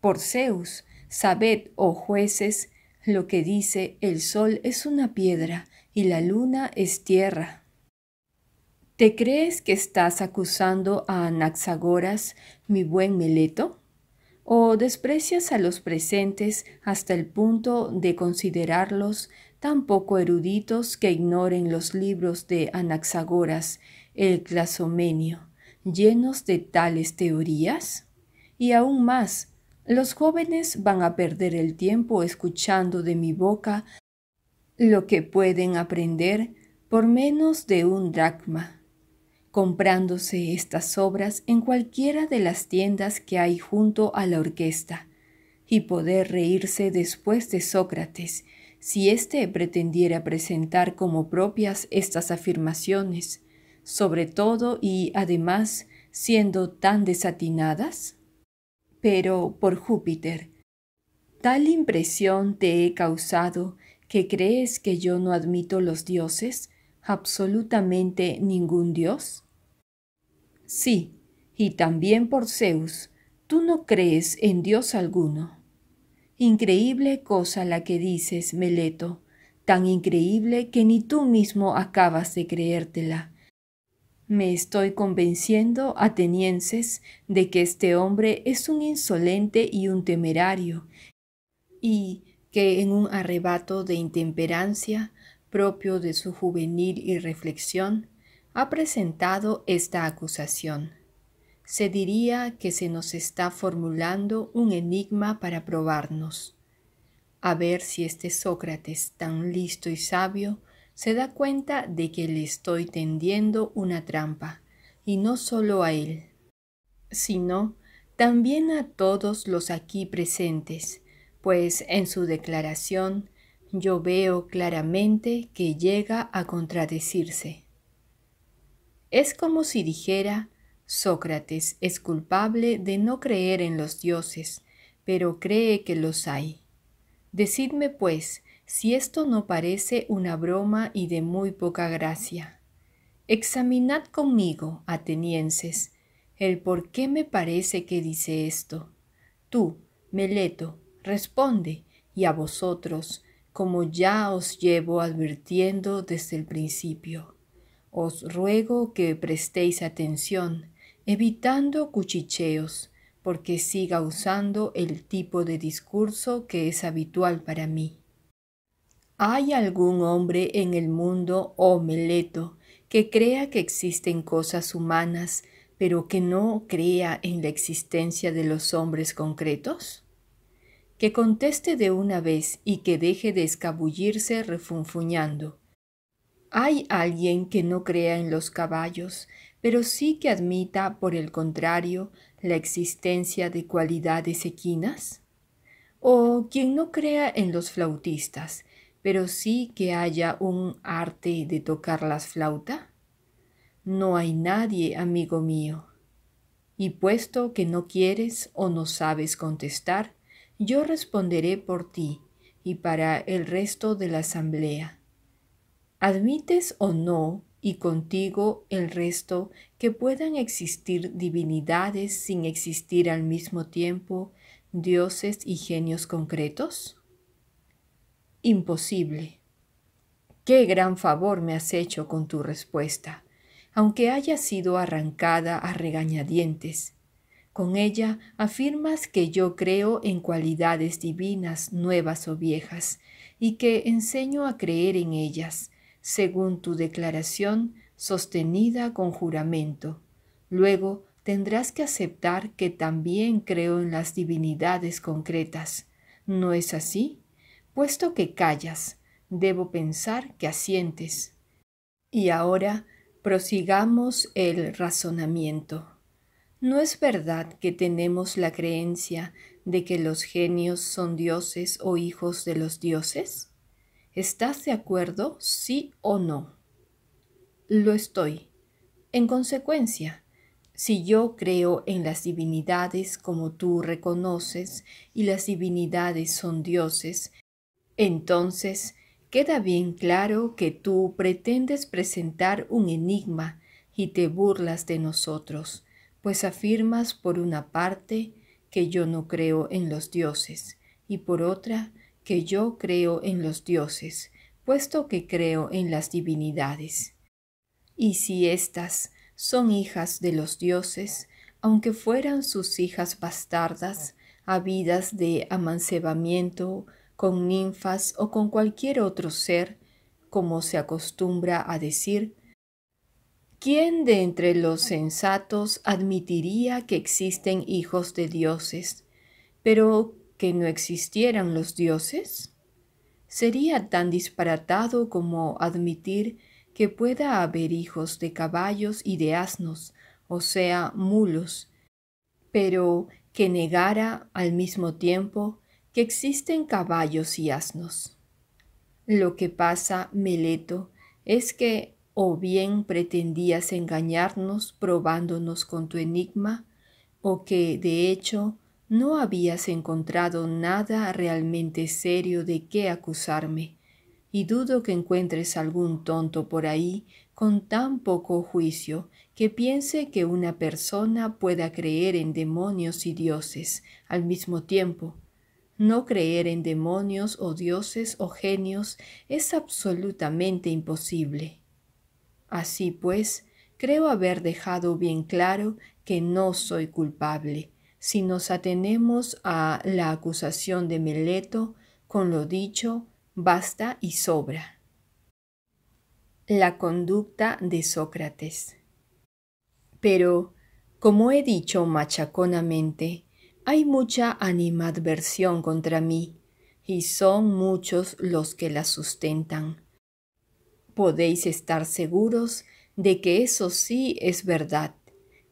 Por Zeus, sabed, oh jueces, lo que dice el sol es una piedra y la luna es tierra. ¿Te crees que estás acusando a Anaxagoras, mi buen Meleto? ¿O desprecias a los presentes hasta el punto de considerarlos tan poco eruditos que ignoren los libros de Anaxagoras, el clasomenio, llenos de tales teorías? Y aún más, los jóvenes van a perder el tiempo escuchando de mi boca lo que pueden aprender por menos de un dracma, comprándose estas obras en cualquiera de las tiendas que hay junto a la orquesta, y poder reírse después de Sócrates, si éste pretendiera presentar como propias estas afirmaciones, sobre todo y además siendo tan desatinadas? pero por Júpiter. Tal impresión te he causado que crees que yo no admito los dioses, absolutamente ningún dios. Sí, y también por Zeus, tú no crees en dios alguno. Increíble cosa la que dices, Meleto, tan increíble que ni tú mismo acabas de creértela, me estoy convenciendo, atenienses, de que este hombre es un insolente y un temerario, y que en un arrebato de intemperancia propio de su juvenil irreflexión, ha presentado esta acusación. Se diría que se nos está formulando un enigma para probarnos. A ver si este Sócrates tan listo y sabio se da cuenta de que le estoy tendiendo una trampa, y no solo a él, sino también a todos los aquí presentes, pues en su declaración yo veo claramente que llega a contradecirse. Es como si dijera, Sócrates es culpable de no creer en los dioses, pero cree que los hay. Decidme, pues, si esto no parece una broma y de muy poca gracia. Examinad conmigo, atenienses, el por qué me parece que dice esto. Tú, Meleto, responde, y a vosotros, como ya os llevo advirtiendo desde el principio. Os ruego que prestéis atención, evitando cuchicheos, porque siga usando el tipo de discurso que es habitual para mí. ¿Hay algún hombre en el mundo, oh Meleto, que crea que existen cosas humanas, pero que no crea en la existencia de los hombres concretos? Que conteste de una vez y que deje de escabullirse refunfuñando. ¿Hay alguien que no crea en los caballos, pero sí que admita, por el contrario, la existencia de cualidades equinas? ¿O quien no crea en los flautistas, pero sí que haya un arte de tocar las flautas? No hay nadie, amigo mío. Y puesto que no quieres o no sabes contestar, yo responderé por ti y para el resto de la asamblea. Admites o no, y contigo el resto, que puedan existir divinidades sin existir al mismo tiempo, dioses y genios concretos? Imposible. Qué gran favor me has hecho con tu respuesta, aunque haya sido arrancada a regañadientes. Con ella afirmas que yo creo en cualidades divinas nuevas o viejas, y que enseño a creer en ellas, según tu declaración sostenida con juramento. Luego tendrás que aceptar que también creo en las divinidades concretas. ¿No es así? Puesto que callas, debo pensar que asientes. Y ahora prosigamos el razonamiento. No es verdad que tenemos la creencia de que los genios son dioses o hijos de los dioses? ¿Estás de acuerdo, sí o no? Lo estoy. En consecuencia, si yo creo en las divinidades como tú reconoces y las divinidades son dioses, entonces, queda bien claro que tú pretendes presentar un enigma y te burlas de nosotros, pues afirmas por una parte que yo no creo en los dioses y por otra que yo creo en los dioses, puesto que creo en las divinidades. Y si éstas son hijas de los dioses, aunque fueran sus hijas bastardas, habidas de amancebamiento con ninfas o con cualquier otro ser, como se acostumbra a decir, ¿quién de entre los sensatos admitiría que existen hijos de dioses, pero que no existieran los dioses? Sería tan disparatado como admitir que pueda haber hijos de caballos y de asnos, o sea, mulos, pero que negara al mismo tiempo que existen caballos y asnos. Lo que pasa, Meleto, es que o bien pretendías engañarnos probándonos con tu enigma, o que, de hecho, no habías encontrado nada realmente serio de qué acusarme, y dudo que encuentres algún tonto por ahí con tan poco juicio que piense que una persona pueda creer en demonios y dioses al mismo tiempo, no creer en demonios o dioses o genios es absolutamente imposible. Así pues, creo haber dejado bien claro que no soy culpable si nos atenemos a la acusación de Meleto con lo dicho, basta y sobra. La conducta de Sócrates. Pero, como he dicho machaconamente, hay mucha animadversión contra mí, y son muchos los que la sustentan. Podéis estar seguros de que eso sí es verdad,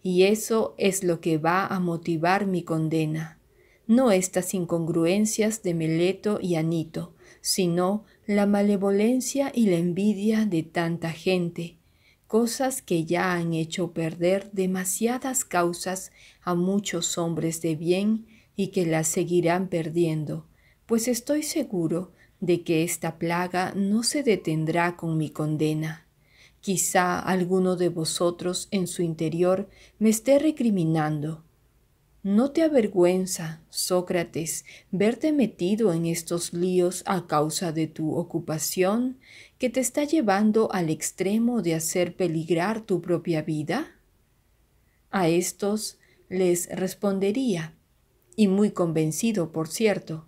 y eso es lo que va a motivar mi condena. No estas incongruencias de Meleto y Anito, sino la malevolencia y la envidia de tanta gente, cosas que ya han hecho perder demasiadas causas a muchos hombres de bien y que las seguirán perdiendo, pues estoy seguro de que esta plaga no se detendrá con mi condena. Quizá alguno de vosotros en su interior me esté recriminando, ¿No te avergüenza, Sócrates, verte metido en estos líos a causa de tu ocupación que te está llevando al extremo de hacer peligrar tu propia vida? A estos les respondería, y muy convencido, por cierto,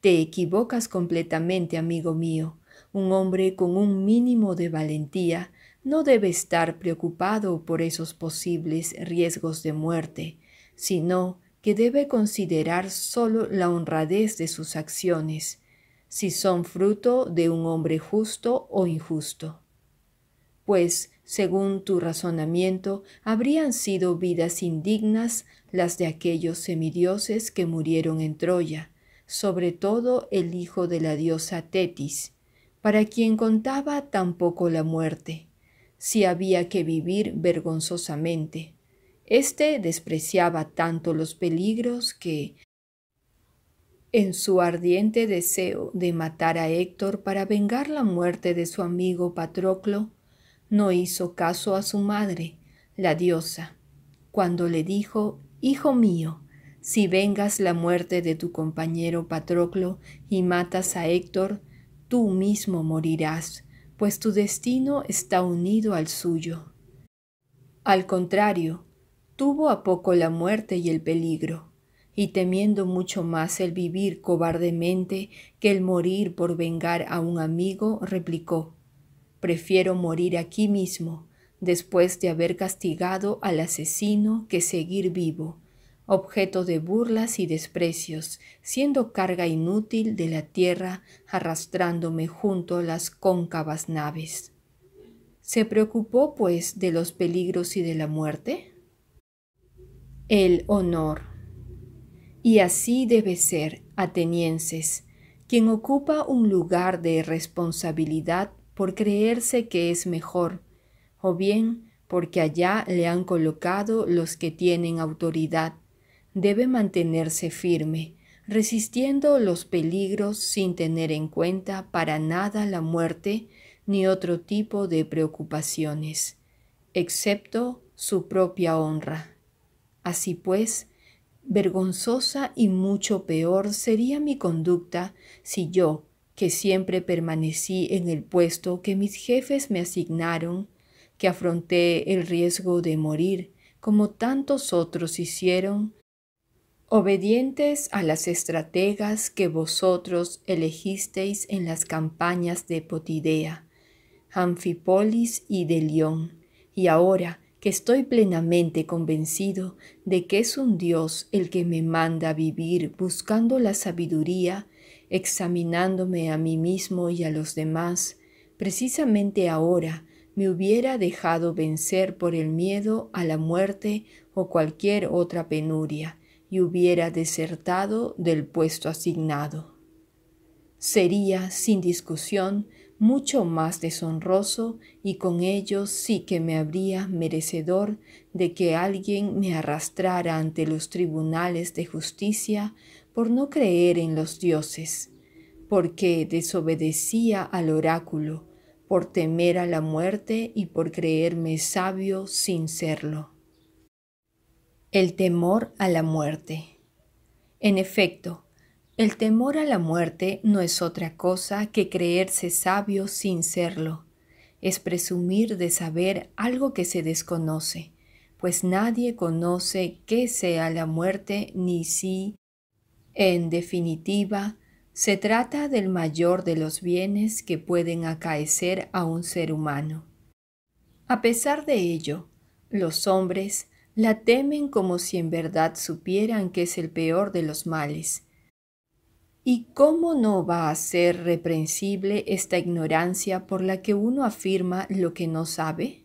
te equivocas completamente, amigo mío. Un hombre con un mínimo de valentía no debe estar preocupado por esos posibles riesgos de muerte sino que debe considerar solo la honradez de sus acciones, si son fruto de un hombre justo o injusto. Pues, según tu razonamiento, habrían sido vidas indignas las de aquellos semidioses que murieron en Troya, sobre todo el hijo de la diosa Tetis, para quien contaba tampoco la muerte, si había que vivir vergonzosamente este despreciaba tanto los peligros que, en su ardiente deseo de matar a Héctor para vengar la muerte de su amigo Patroclo, no hizo caso a su madre, la diosa, cuando le dijo, Hijo mío, si vengas la muerte de tu compañero Patroclo y matas a Héctor, tú mismo morirás, pues tu destino está unido al suyo. Al contrario, tuvo a poco la muerte y el peligro, y temiendo mucho más el vivir cobardemente que el morir por vengar a un amigo, replicó Prefiero morir aquí mismo, después de haber castigado al asesino, que seguir vivo, objeto de burlas y desprecios, siendo carga inútil de la tierra, arrastrándome junto a las cóncavas naves. ¿Se preocupó, pues, de los peligros y de la muerte? el honor. Y así debe ser, atenienses, quien ocupa un lugar de responsabilidad por creerse que es mejor, o bien porque allá le han colocado los que tienen autoridad, debe mantenerse firme, resistiendo los peligros sin tener en cuenta para nada la muerte ni otro tipo de preocupaciones, excepto su propia honra. Así pues, vergonzosa y mucho peor sería mi conducta si yo, que siempre permanecí en el puesto que mis jefes me asignaron, que afronté el riesgo de morir, como tantos otros hicieron, obedientes a las estrategas que vosotros elegisteis en las campañas de Potidea, Amfipolis y de León, y ahora que estoy plenamente convencido de que es un Dios el que me manda vivir buscando la sabiduría, examinándome a mí mismo y a los demás, precisamente ahora me hubiera dejado vencer por el miedo a la muerte o cualquier otra penuria y hubiera desertado del puesto asignado. Sería, sin discusión, mucho más deshonroso y con ello sí que me habría merecedor de que alguien me arrastrara ante los tribunales de justicia por no creer en los dioses, porque desobedecía al oráculo, por temer a la muerte y por creerme sabio sin serlo. El temor a la muerte. En efecto, el temor a la muerte no es otra cosa que creerse sabio sin serlo. Es presumir de saber algo que se desconoce, pues nadie conoce qué sea la muerte ni si, en definitiva, se trata del mayor de los bienes que pueden acaecer a un ser humano. A pesar de ello, los hombres la temen como si en verdad supieran que es el peor de los males, ¿Y cómo no va a ser reprensible esta ignorancia por la que uno afirma lo que no sabe?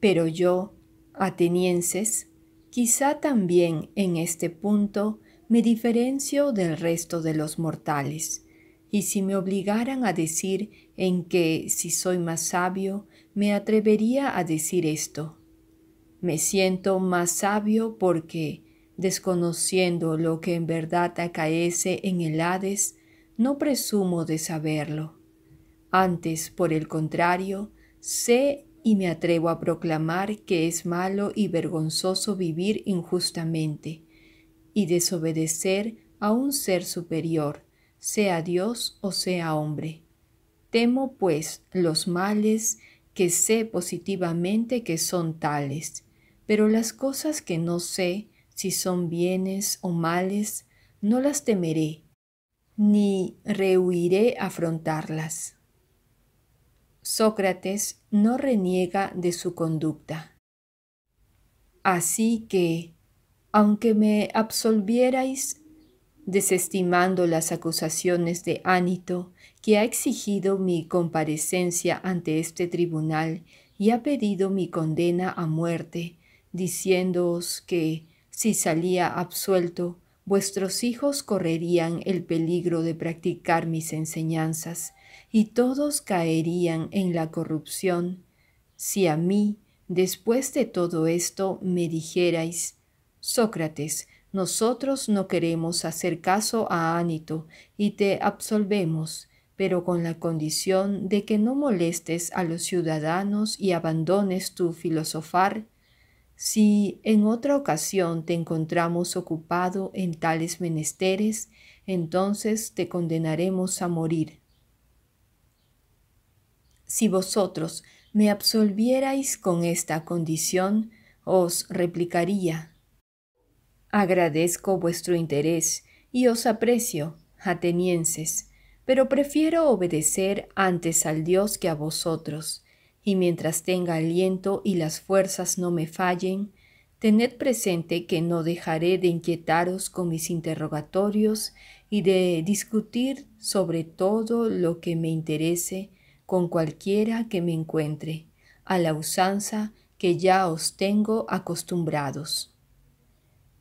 Pero yo, atenienses, quizá también en este punto me diferencio del resto de los mortales, y si me obligaran a decir en que, si soy más sabio, me atrevería a decir esto. Me siento más sabio porque, Desconociendo lo que en verdad acaece en el Hades, no presumo de saberlo. Antes, por el contrario, sé y me atrevo a proclamar que es malo y vergonzoso vivir injustamente y desobedecer a un ser superior, sea Dios o sea hombre. Temo, pues, los males que sé positivamente que son tales, pero las cosas que no sé, si son bienes o males, no las temeré, ni rehuiré afrontarlas. Sócrates no reniega de su conducta. Así que, aunque me absolvierais, desestimando las acusaciones de Ánito, que ha exigido mi comparecencia ante este tribunal y ha pedido mi condena a muerte, diciéndoos que si salía absuelto, vuestros hijos correrían el peligro de practicar mis enseñanzas, y todos caerían en la corrupción. Si a mí, después de todo esto, me dijerais, Sócrates, nosotros no queremos hacer caso a Anito y te absolvemos, pero con la condición de que no molestes a los ciudadanos y abandones tu filosofar, si en otra ocasión te encontramos ocupado en tales menesteres, entonces te condenaremos a morir. Si vosotros me absolvierais con esta condición, os replicaría. Agradezco vuestro interés y os aprecio, atenienses, pero prefiero obedecer antes al Dios que a vosotros y mientras tenga aliento y las fuerzas no me fallen, tened presente que no dejaré de inquietaros con mis interrogatorios y de discutir sobre todo lo que me interese con cualquiera que me encuentre, a la usanza que ya os tengo acostumbrados.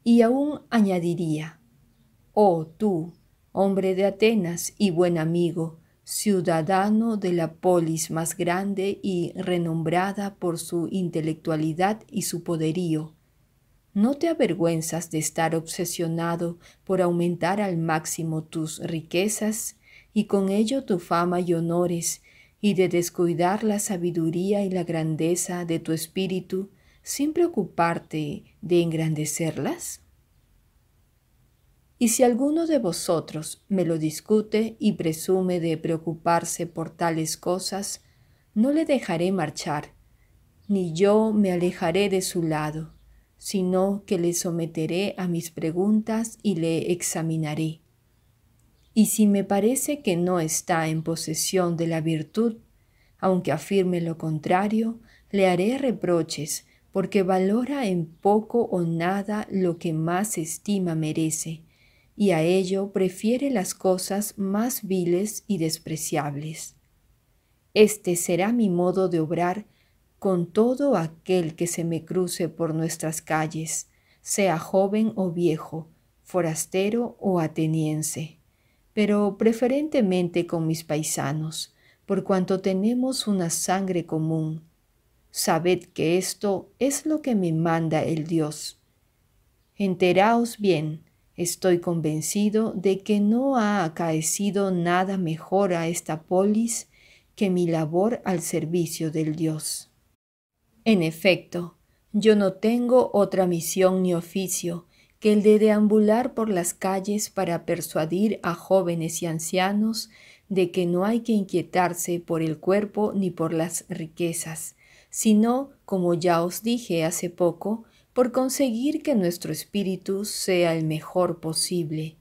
Y aún añadiría, Oh tú, hombre de Atenas y buen amigo, ciudadano de la polis más grande y renombrada por su intelectualidad y su poderío. ¿No te avergüenzas de estar obsesionado por aumentar al máximo tus riquezas y con ello tu fama y honores, y de descuidar la sabiduría y la grandeza de tu espíritu sin preocuparte de engrandecerlas? Y si alguno de vosotros me lo discute y presume de preocuparse por tales cosas, no le dejaré marchar, ni yo me alejaré de su lado, sino que le someteré a mis preguntas y le examinaré. Y si me parece que no está en posesión de la virtud, aunque afirme lo contrario, le haré reproches, porque valora en poco o nada lo que más estima merece y a ello prefiere las cosas más viles y despreciables. Este será mi modo de obrar con todo aquel que se me cruce por nuestras calles, sea joven o viejo, forastero o ateniense, pero preferentemente con mis paisanos, por cuanto tenemos una sangre común. Sabed que esto es lo que me manda el Dios. Enteraos bien, Estoy convencido de que no ha acaecido nada mejor a esta polis que mi labor al servicio del Dios. En efecto, yo no tengo otra misión ni oficio que el de deambular por las calles para persuadir a jóvenes y ancianos de que no hay que inquietarse por el cuerpo ni por las riquezas, sino, como ya os dije hace poco, por conseguir que nuestro espíritu sea el mejor posible,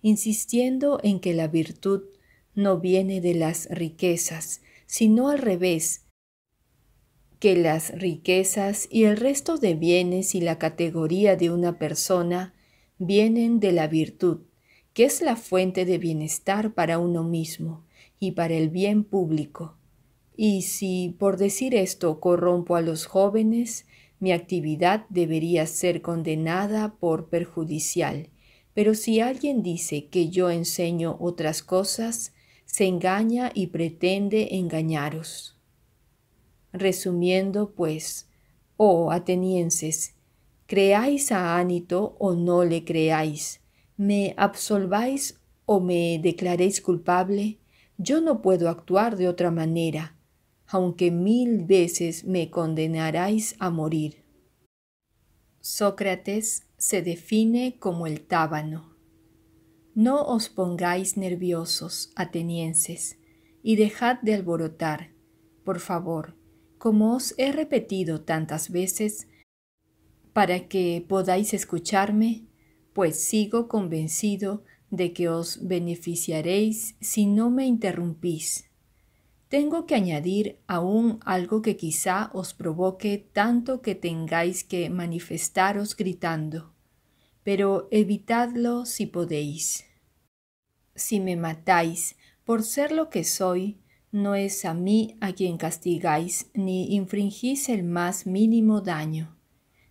insistiendo en que la virtud no viene de las riquezas, sino al revés, que las riquezas y el resto de bienes y la categoría de una persona vienen de la virtud, que es la fuente de bienestar para uno mismo y para el bien público. Y si, por decir esto, corrompo a los jóvenes, mi actividad debería ser condenada por perjudicial, pero si alguien dice que yo enseño otras cosas, se engaña y pretende engañaros. Resumiendo, pues, oh atenienses, creáis a Anito o no le creáis, me absolváis o me declaréis culpable, yo no puedo actuar de otra manera aunque mil veces me condenaráis a morir. Sócrates se define como el tábano. No os pongáis nerviosos, atenienses, y dejad de alborotar. Por favor, como os he repetido tantas veces, para que podáis escucharme, pues sigo convencido de que os beneficiaréis si no me interrumpís tengo que añadir aún algo que quizá os provoque tanto que tengáis que manifestaros gritando, pero evitadlo si podéis. Si me matáis por ser lo que soy, no es a mí a quien castigáis ni infringís el más mínimo daño,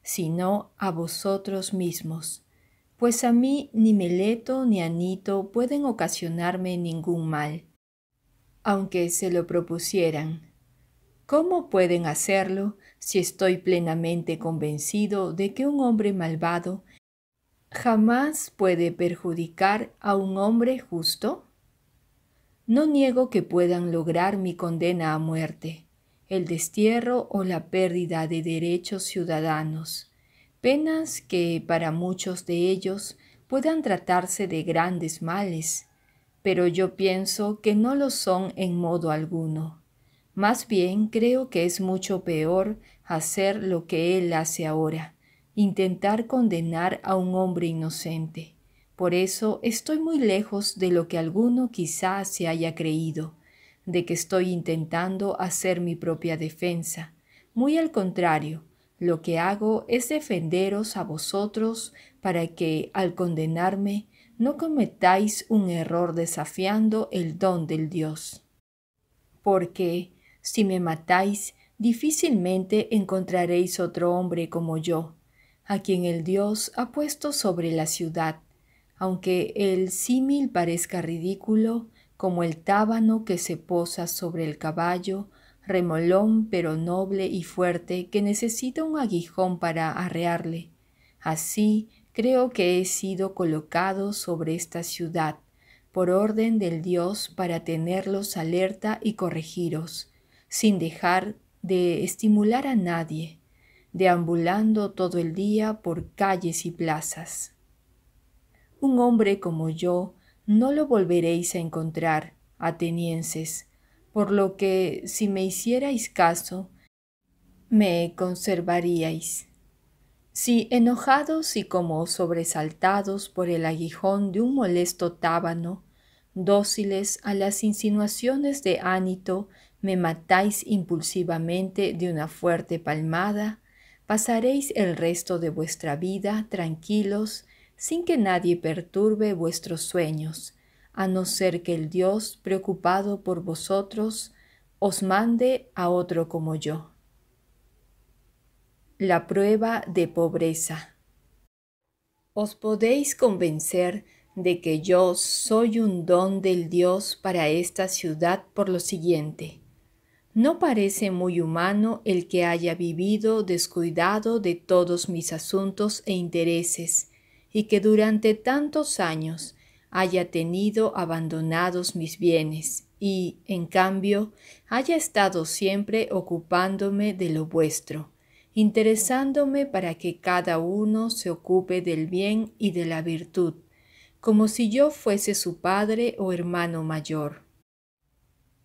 sino a vosotros mismos, pues a mí ni Meleto ni Anito pueden ocasionarme ningún mal aunque se lo propusieran. ¿Cómo pueden hacerlo si estoy plenamente convencido de que un hombre malvado jamás puede perjudicar a un hombre justo? No niego que puedan lograr mi condena a muerte, el destierro o la pérdida de derechos ciudadanos, penas que para muchos de ellos puedan tratarse de grandes males, pero yo pienso que no lo son en modo alguno. Más bien creo que es mucho peor hacer lo que él hace ahora, intentar condenar a un hombre inocente. Por eso estoy muy lejos de lo que alguno quizá se haya creído, de que estoy intentando hacer mi propia defensa. Muy al contrario, lo que hago es defenderos a vosotros para que, al condenarme, no cometáis un error desafiando el don del Dios. Porque, si me matáis, difícilmente encontraréis otro hombre como yo, a quien el Dios ha puesto sobre la ciudad, aunque el símil parezca ridículo, como el tábano que se posa sobre el caballo, remolón pero noble y fuerte que necesita un aguijón para arrearle. Así Creo que he sido colocado sobre esta ciudad por orden del Dios para tenerlos alerta y corregiros, sin dejar de estimular a nadie, deambulando todo el día por calles y plazas. Un hombre como yo no lo volveréis a encontrar, atenienses, por lo que si me hicierais caso, me conservaríais. Si enojados y como sobresaltados por el aguijón de un molesto tábano, dóciles a las insinuaciones de Ánito, me matáis impulsivamente de una fuerte palmada, pasaréis el resto de vuestra vida tranquilos, sin que nadie perturbe vuestros sueños, a no ser que el Dios, preocupado por vosotros, os mande a otro como yo. La prueba de pobreza. Os podéis convencer de que yo soy un don del Dios para esta ciudad por lo siguiente. No parece muy humano el que haya vivido descuidado de todos mis asuntos e intereses, y que durante tantos años haya tenido abandonados mis bienes, y, en cambio, haya estado siempre ocupándome de lo vuestro interesándome para que cada uno se ocupe del bien y de la virtud, como si yo fuese su padre o hermano mayor.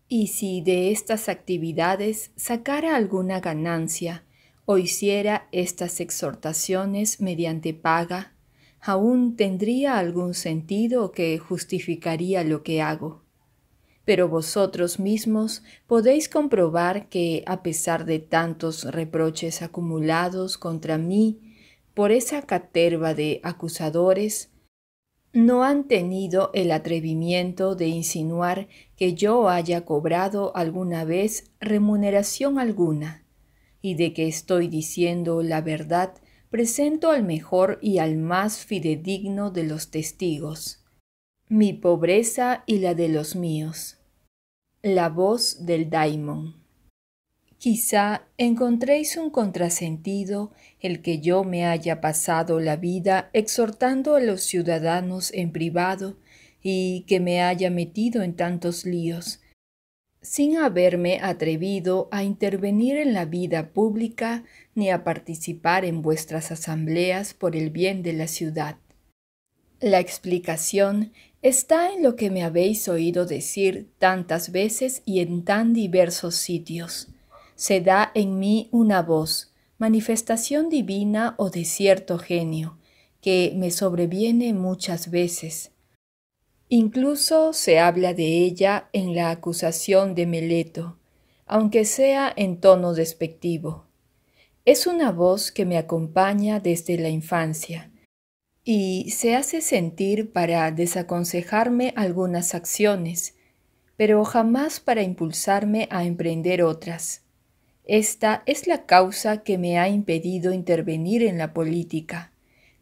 Y si de estas actividades sacara alguna ganancia, o hiciera estas exhortaciones mediante paga, aún tendría algún sentido que justificaría lo que hago pero vosotros mismos podéis comprobar que, a pesar de tantos reproches acumulados contra mí por esa caterva de acusadores, no han tenido el atrevimiento de insinuar que yo haya cobrado alguna vez remuneración alguna, y de que estoy diciendo la verdad presento al mejor y al más fidedigno de los testigos. Mi pobreza y la de los míos. La voz del Daimon. Quizá encontréis un contrasentido el que yo me haya pasado la vida exhortando a los ciudadanos en privado y que me haya metido en tantos líos, sin haberme atrevido a intervenir en la vida pública ni a participar en vuestras asambleas por el bien de la ciudad. La explicación está en lo que me habéis oído decir tantas veces y en tan diversos sitios. Se da en mí una voz, manifestación divina o de cierto genio, que me sobreviene muchas veces. Incluso se habla de ella en la acusación de Meleto, aunque sea en tono despectivo. Es una voz que me acompaña desde la infancia y se hace sentir para desaconsejarme algunas acciones, pero jamás para impulsarme a emprender otras. Esta es la causa que me ha impedido intervenir en la política,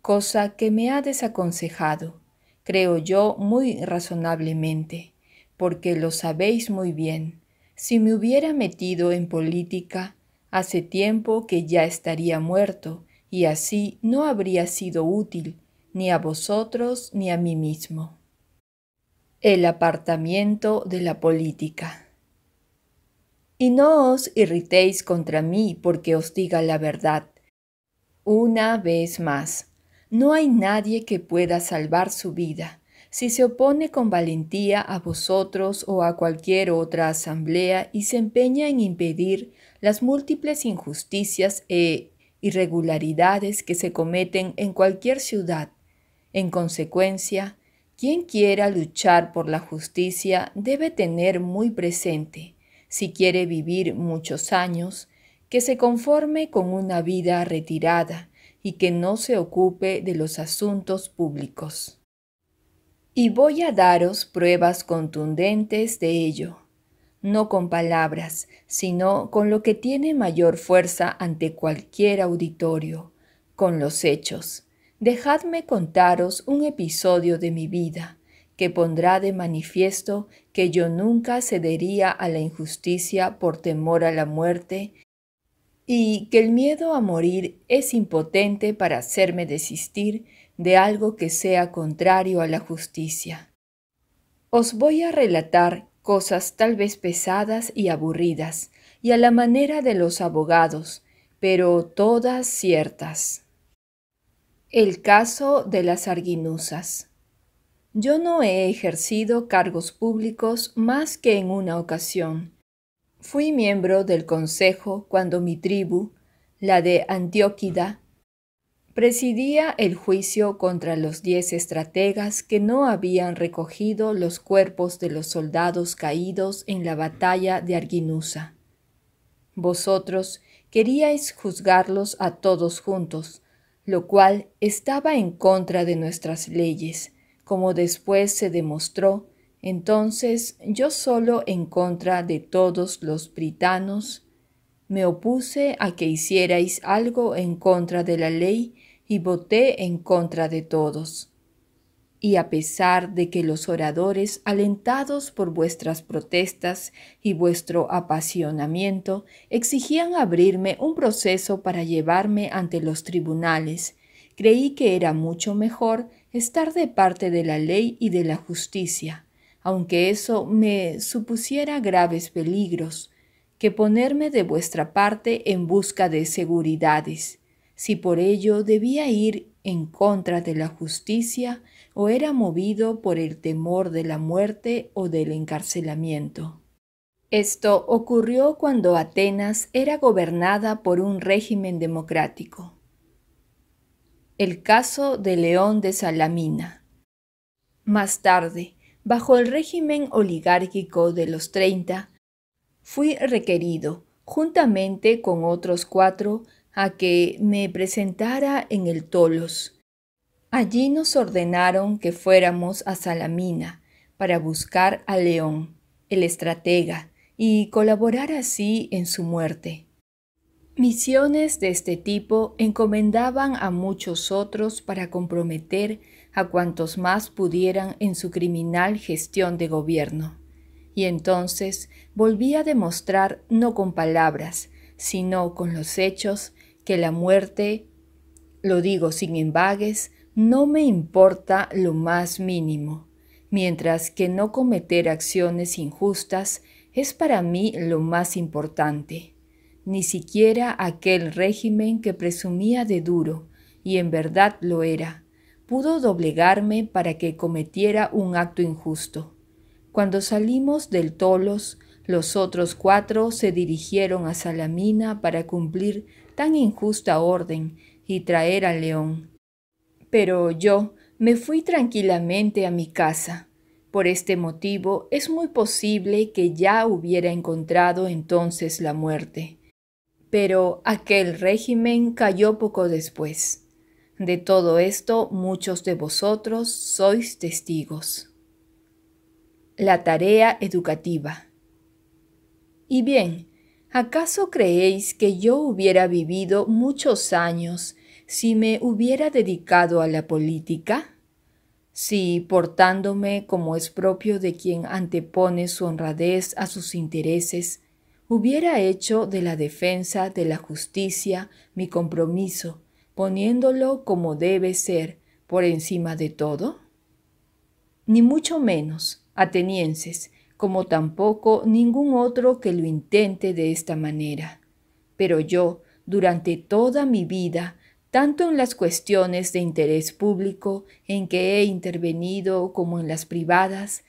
cosa que me ha desaconsejado, creo yo muy razonablemente, porque lo sabéis muy bien. Si me hubiera metido en política, hace tiempo que ya estaría muerto, y así no habría sido útil ni a vosotros ni a mí mismo. El apartamiento de la política. Y no os irritéis contra mí porque os diga la verdad. Una vez más, no hay nadie que pueda salvar su vida si se opone con valentía a vosotros o a cualquier otra asamblea y se empeña en impedir las múltiples injusticias e irregularidades que se cometen en cualquier ciudad, en consecuencia, quien quiera luchar por la justicia debe tener muy presente, si quiere vivir muchos años, que se conforme con una vida retirada y que no se ocupe de los asuntos públicos. Y voy a daros pruebas contundentes de ello, no con palabras, sino con lo que tiene mayor fuerza ante cualquier auditorio, con los hechos. Dejadme contaros un episodio de mi vida que pondrá de manifiesto que yo nunca cedería a la injusticia por temor a la muerte y que el miedo a morir es impotente para hacerme desistir de algo que sea contrario a la justicia. Os voy a relatar cosas tal vez pesadas y aburridas, y a la manera de los abogados, pero todas ciertas. El caso de las arguinusas. Yo no he ejercido cargos públicos más que en una ocasión. Fui miembro del consejo cuando mi tribu, la de Antioquida, presidía el juicio contra los diez estrategas que no habían recogido los cuerpos de los soldados caídos en la batalla de Arguinusa. Vosotros queríais juzgarlos a todos juntos, lo cual estaba en contra de nuestras leyes, como después se demostró, entonces yo solo en contra de todos los britanos, me opuse a que hicierais algo en contra de la ley y voté en contra de todos. Y a pesar de que los oradores, alentados por vuestras protestas y vuestro apasionamiento, exigían abrirme un proceso para llevarme ante los tribunales, creí que era mucho mejor estar de parte de la ley y de la justicia, aunque eso me supusiera graves peligros, que ponerme de vuestra parte en busca de seguridades, si por ello debía ir en contra de la justicia o era movido por el temor de la muerte o del encarcelamiento. Esto ocurrió cuando Atenas era gobernada por un régimen democrático. El caso de León de Salamina. Más tarde, bajo el régimen oligárquico de los 30, fui requerido, juntamente con otros cuatro, a que me presentara en el Tolos, Allí nos ordenaron que fuéramos a Salamina para buscar a León, el estratega, y colaborar así en su muerte. Misiones de este tipo encomendaban a muchos otros para comprometer a cuantos más pudieran en su criminal gestión de gobierno. Y entonces volví a demostrar no con palabras, sino con los hechos, que la muerte, lo digo sin embagues, no me importa lo más mínimo, mientras que no cometer acciones injustas es para mí lo más importante. Ni siquiera aquel régimen que presumía de duro, y en verdad lo era, pudo doblegarme para que cometiera un acto injusto. Cuando salimos del Tolos, los otros cuatro se dirigieron a Salamina para cumplir tan injusta orden y traer al león pero yo me fui tranquilamente a mi casa. Por este motivo es muy posible que ya hubiera encontrado entonces la muerte. Pero aquel régimen cayó poco después. De todo esto muchos de vosotros sois testigos. La tarea educativa. Y bien, ¿acaso creéis que yo hubiera vivido muchos años si me hubiera dedicado a la política, si portándome como es propio de quien antepone su honradez a sus intereses, hubiera hecho de la defensa de la justicia mi compromiso, poniéndolo como debe ser por encima de todo? Ni mucho menos, atenienses, como tampoco ningún otro que lo intente de esta manera. Pero yo, durante toda mi vida, tanto en las cuestiones de interés público en que he intervenido como en las privadas,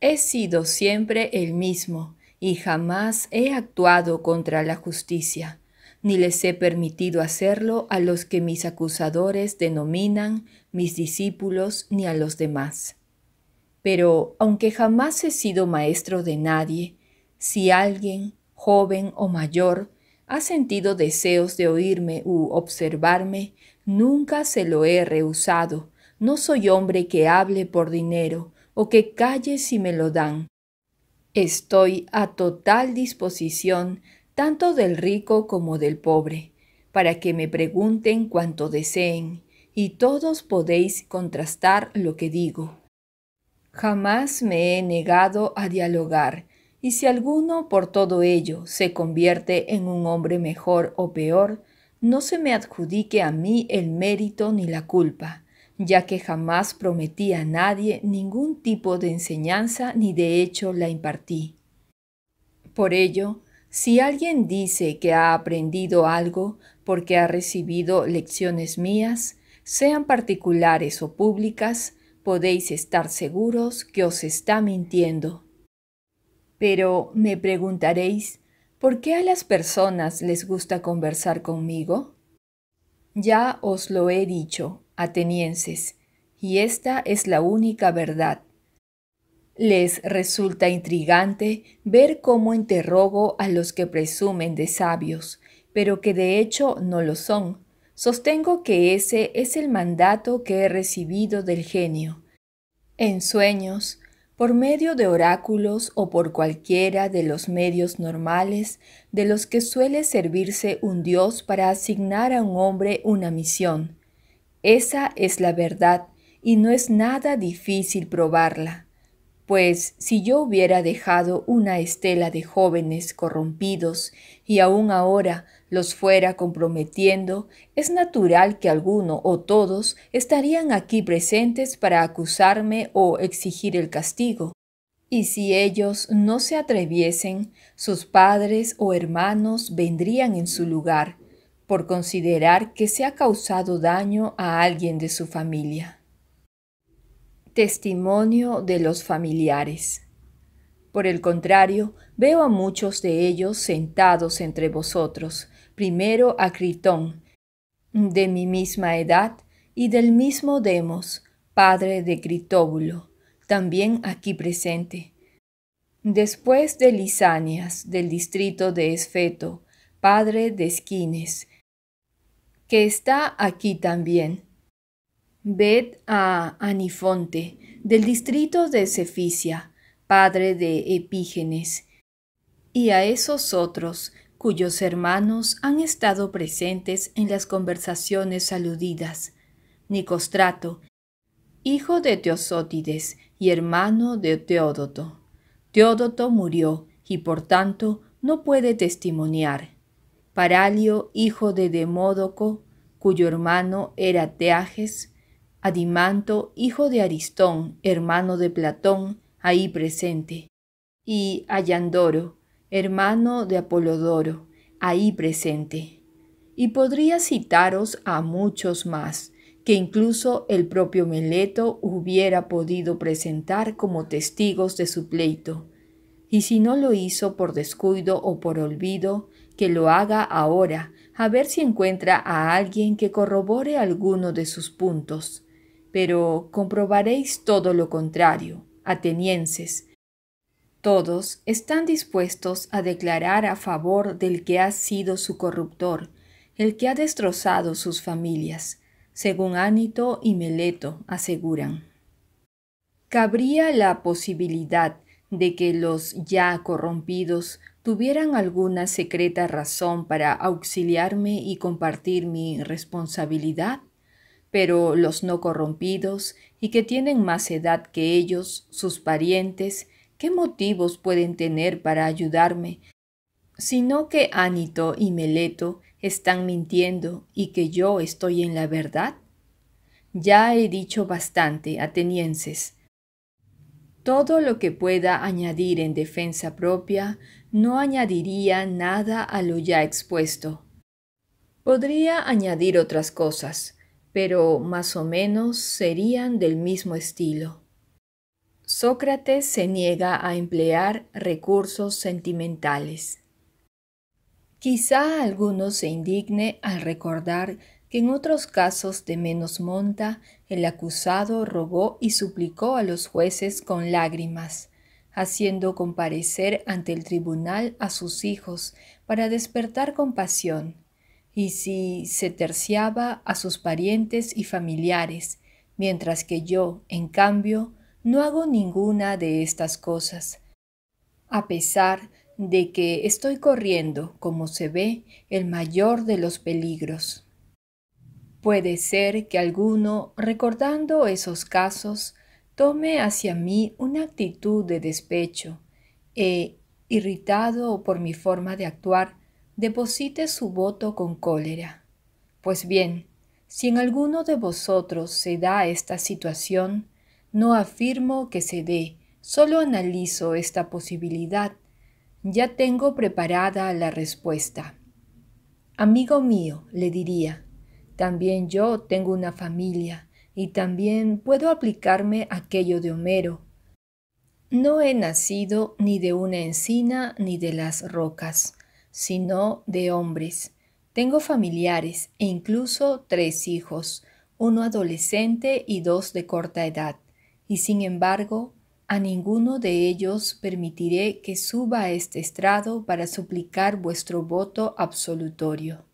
he sido siempre el mismo y jamás he actuado contra la justicia, ni les he permitido hacerlo a los que mis acusadores denominan mis discípulos ni a los demás. Pero aunque jamás he sido maestro de nadie, si alguien, joven o mayor, ha sentido deseos de oírme u observarme, nunca se lo he rehusado. No soy hombre que hable por dinero o que calle si me lo dan. Estoy a total disposición tanto del rico como del pobre, para que me pregunten cuanto deseen, y todos podéis contrastar lo que digo. Jamás me he negado a dialogar, y si alguno por todo ello se convierte en un hombre mejor o peor, no se me adjudique a mí el mérito ni la culpa, ya que jamás prometí a nadie ningún tipo de enseñanza ni de hecho la impartí. Por ello, si alguien dice que ha aprendido algo porque ha recibido lecciones mías, sean particulares o públicas, podéis estar seguros que os está mintiendo pero me preguntaréis, ¿por qué a las personas les gusta conversar conmigo? Ya os lo he dicho, atenienses, y esta es la única verdad. Les resulta intrigante ver cómo interrogo a los que presumen de sabios, pero que de hecho no lo son. Sostengo que ese es el mandato que he recibido del genio. En sueños, por medio de oráculos o por cualquiera de los medios normales de los que suele servirse un Dios para asignar a un hombre una misión. Esa es la verdad y no es nada difícil probarla, pues si yo hubiera dejado una estela de jóvenes corrompidos y aún ahora los fuera comprometiendo, es natural que alguno o todos estarían aquí presentes para acusarme o exigir el castigo. Y si ellos no se atreviesen, sus padres o hermanos vendrían en su lugar, por considerar que se ha causado daño a alguien de su familia. Testimonio de los familiares. Por el contrario, veo a muchos de ellos sentados entre vosotros, primero a Critón, de mi misma edad y del mismo Demos, padre de Critóbulo, también aquí presente. Después de Lisanias, del distrito de Esfeto, padre de Esquines, que está aquí también. Ved a Anifonte, del distrito de Ceficia, padre de Epígenes, y a esos otros cuyos hermanos han estado presentes en las conversaciones aludidas. Nicostrato, hijo de Teosótides y hermano de Teódoto. Teódoto murió y por tanto no puede testimoniar. Paralio, hijo de Demódoco, cuyo hermano era Teages, Adimanto, hijo de Aristón, hermano de Platón, ahí presente, y Ayandoro, hermano de Apolodoro, ahí presente. Y podría citaros a muchos más, que incluso el propio Meleto hubiera podido presentar como testigos de su pleito. Y si no lo hizo por descuido o por olvido, que lo haga ahora, a ver si encuentra a alguien que corrobore alguno de sus puntos. Pero comprobaréis todo lo contrario, atenienses, todos están dispuestos a declarar a favor del que ha sido su corruptor, el que ha destrozado sus familias, según Ánito y Meleto aseguran. Cabría la posibilidad de que los ya corrompidos tuvieran alguna secreta razón para auxiliarme y compartir mi responsabilidad, pero los no corrompidos y que tienen más edad que ellos, sus parientes, ¿Qué motivos pueden tener para ayudarme? Sino que Anito y Meleto están mintiendo y que yo estoy en la verdad. Ya he dicho bastante, atenienses. Todo lo que pueda añadir en defensa propia no añadiría nada a lo ya expuesto. Podría añadir otras cosas, pero más o menos serían del mismo estilo. Sócrates se niega a emplear recursos sentimentales. Quizá alguno se indigne al recordar que en otros casos de menos monta el acusado rogó y suplicó a los jueces con lágrimas, haciendo comparecer ante el tribunal a sus hijos para despertar compasión, y si se terciaba a sus parientes y familiares, mientras que yo, en cambio, no hago ninguna de estas cosas, a pesar de que estoy corriendo, como se ve, el mayor de los peligros. Puede ser que alguno, recordando esos casos, tome hacia mí una actitud de despecho e, irritado por mi forma de actuar, deposite su voto con cólera. Pues bien, si en alguno de vosotros se da esta situación, no afirmo que se dé, solo analizo esta posibilidad. Ya tengo preparada la respuesta. Amigo mío, le diría, también yo tengo una familia y también puedo aplicarme aquello de Homero. No he nacido ni de una encina ni de las rocas, sino de hombres. Tengo familiares e incluso tres hijos, uno adolescente y dos de corta edad y sin embargo a ninguno de ellos permitiré que suba a este estrado para suplicar vuestro voto absolutorio.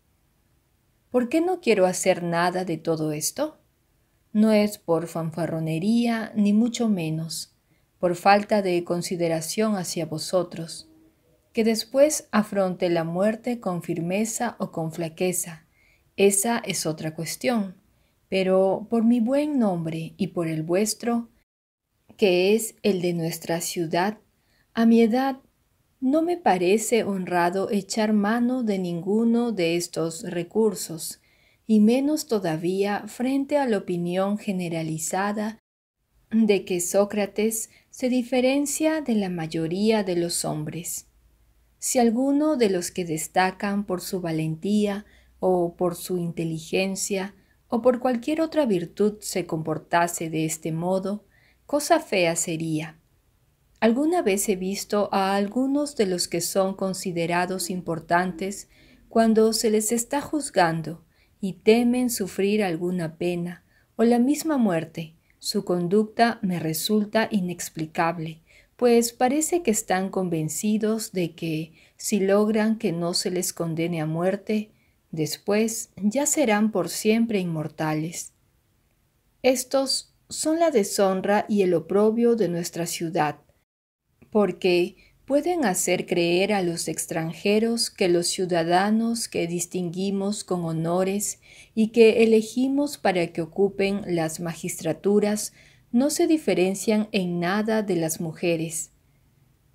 ¿Por qué no quiero hacer nada de todo esto? No es por fanfarronería, ni mucho menos, por falta de consideración hacia vosotros, que después afronte la muerte con firmeza o con flaqueza. Esa es otra cuestión. Pero por mi buen nombre y por el vuestro, que es el de nuestra ciudad, a mi edad no me parece honrado echar mano de ninguno de estos recursos, y menos todavía frente a la opinión generalizada de que Sócrates se diferencia de la mayoría de los hombres. Si alguno de los que destacan por su valentía o por su inteligencia o por cualquier otra virtud se comportase de este modo, Cosa fea sería. Alguna vez he visto a algunos de los que son considerados importantes cuando se les está juzgando y temen sufrir alguna pena o la misma muerte. Su conducta me resulta inexplicable, pues parece que están convencidos de que, si logran que no se les condene a muerte, después ya serán por siempre inmortales. Estos son la deshonra y el oprobio de nuestra ciudad, porque pueden hacer creer a los extranjeros que los ciudadanos que distinguimos con honores y que elegimos para que ocupen las magistraturas no se diferencian en nada de las mujeres.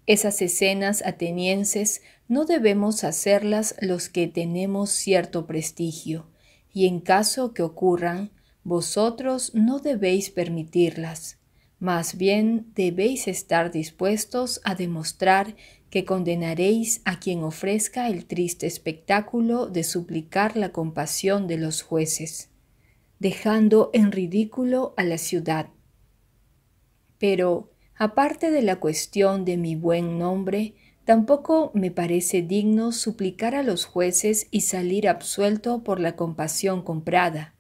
Esas escenas atenienses no debemos hacerlas los que tenemos cierto prestigio, y en caso que ocurran, vosotros no debéis permitirlas, más bien debéis estar dispuestos a demostrar que condenaréis a quien ofrezca el triste espectáculo de suplicar la compasión de los jueces, dejando en ridículo a la ciudad. Pero, aparte de la cuestión de mi buen nombre, tampoco me parece digno suplicar a los jueces y salir absuelto por la compasión comprada.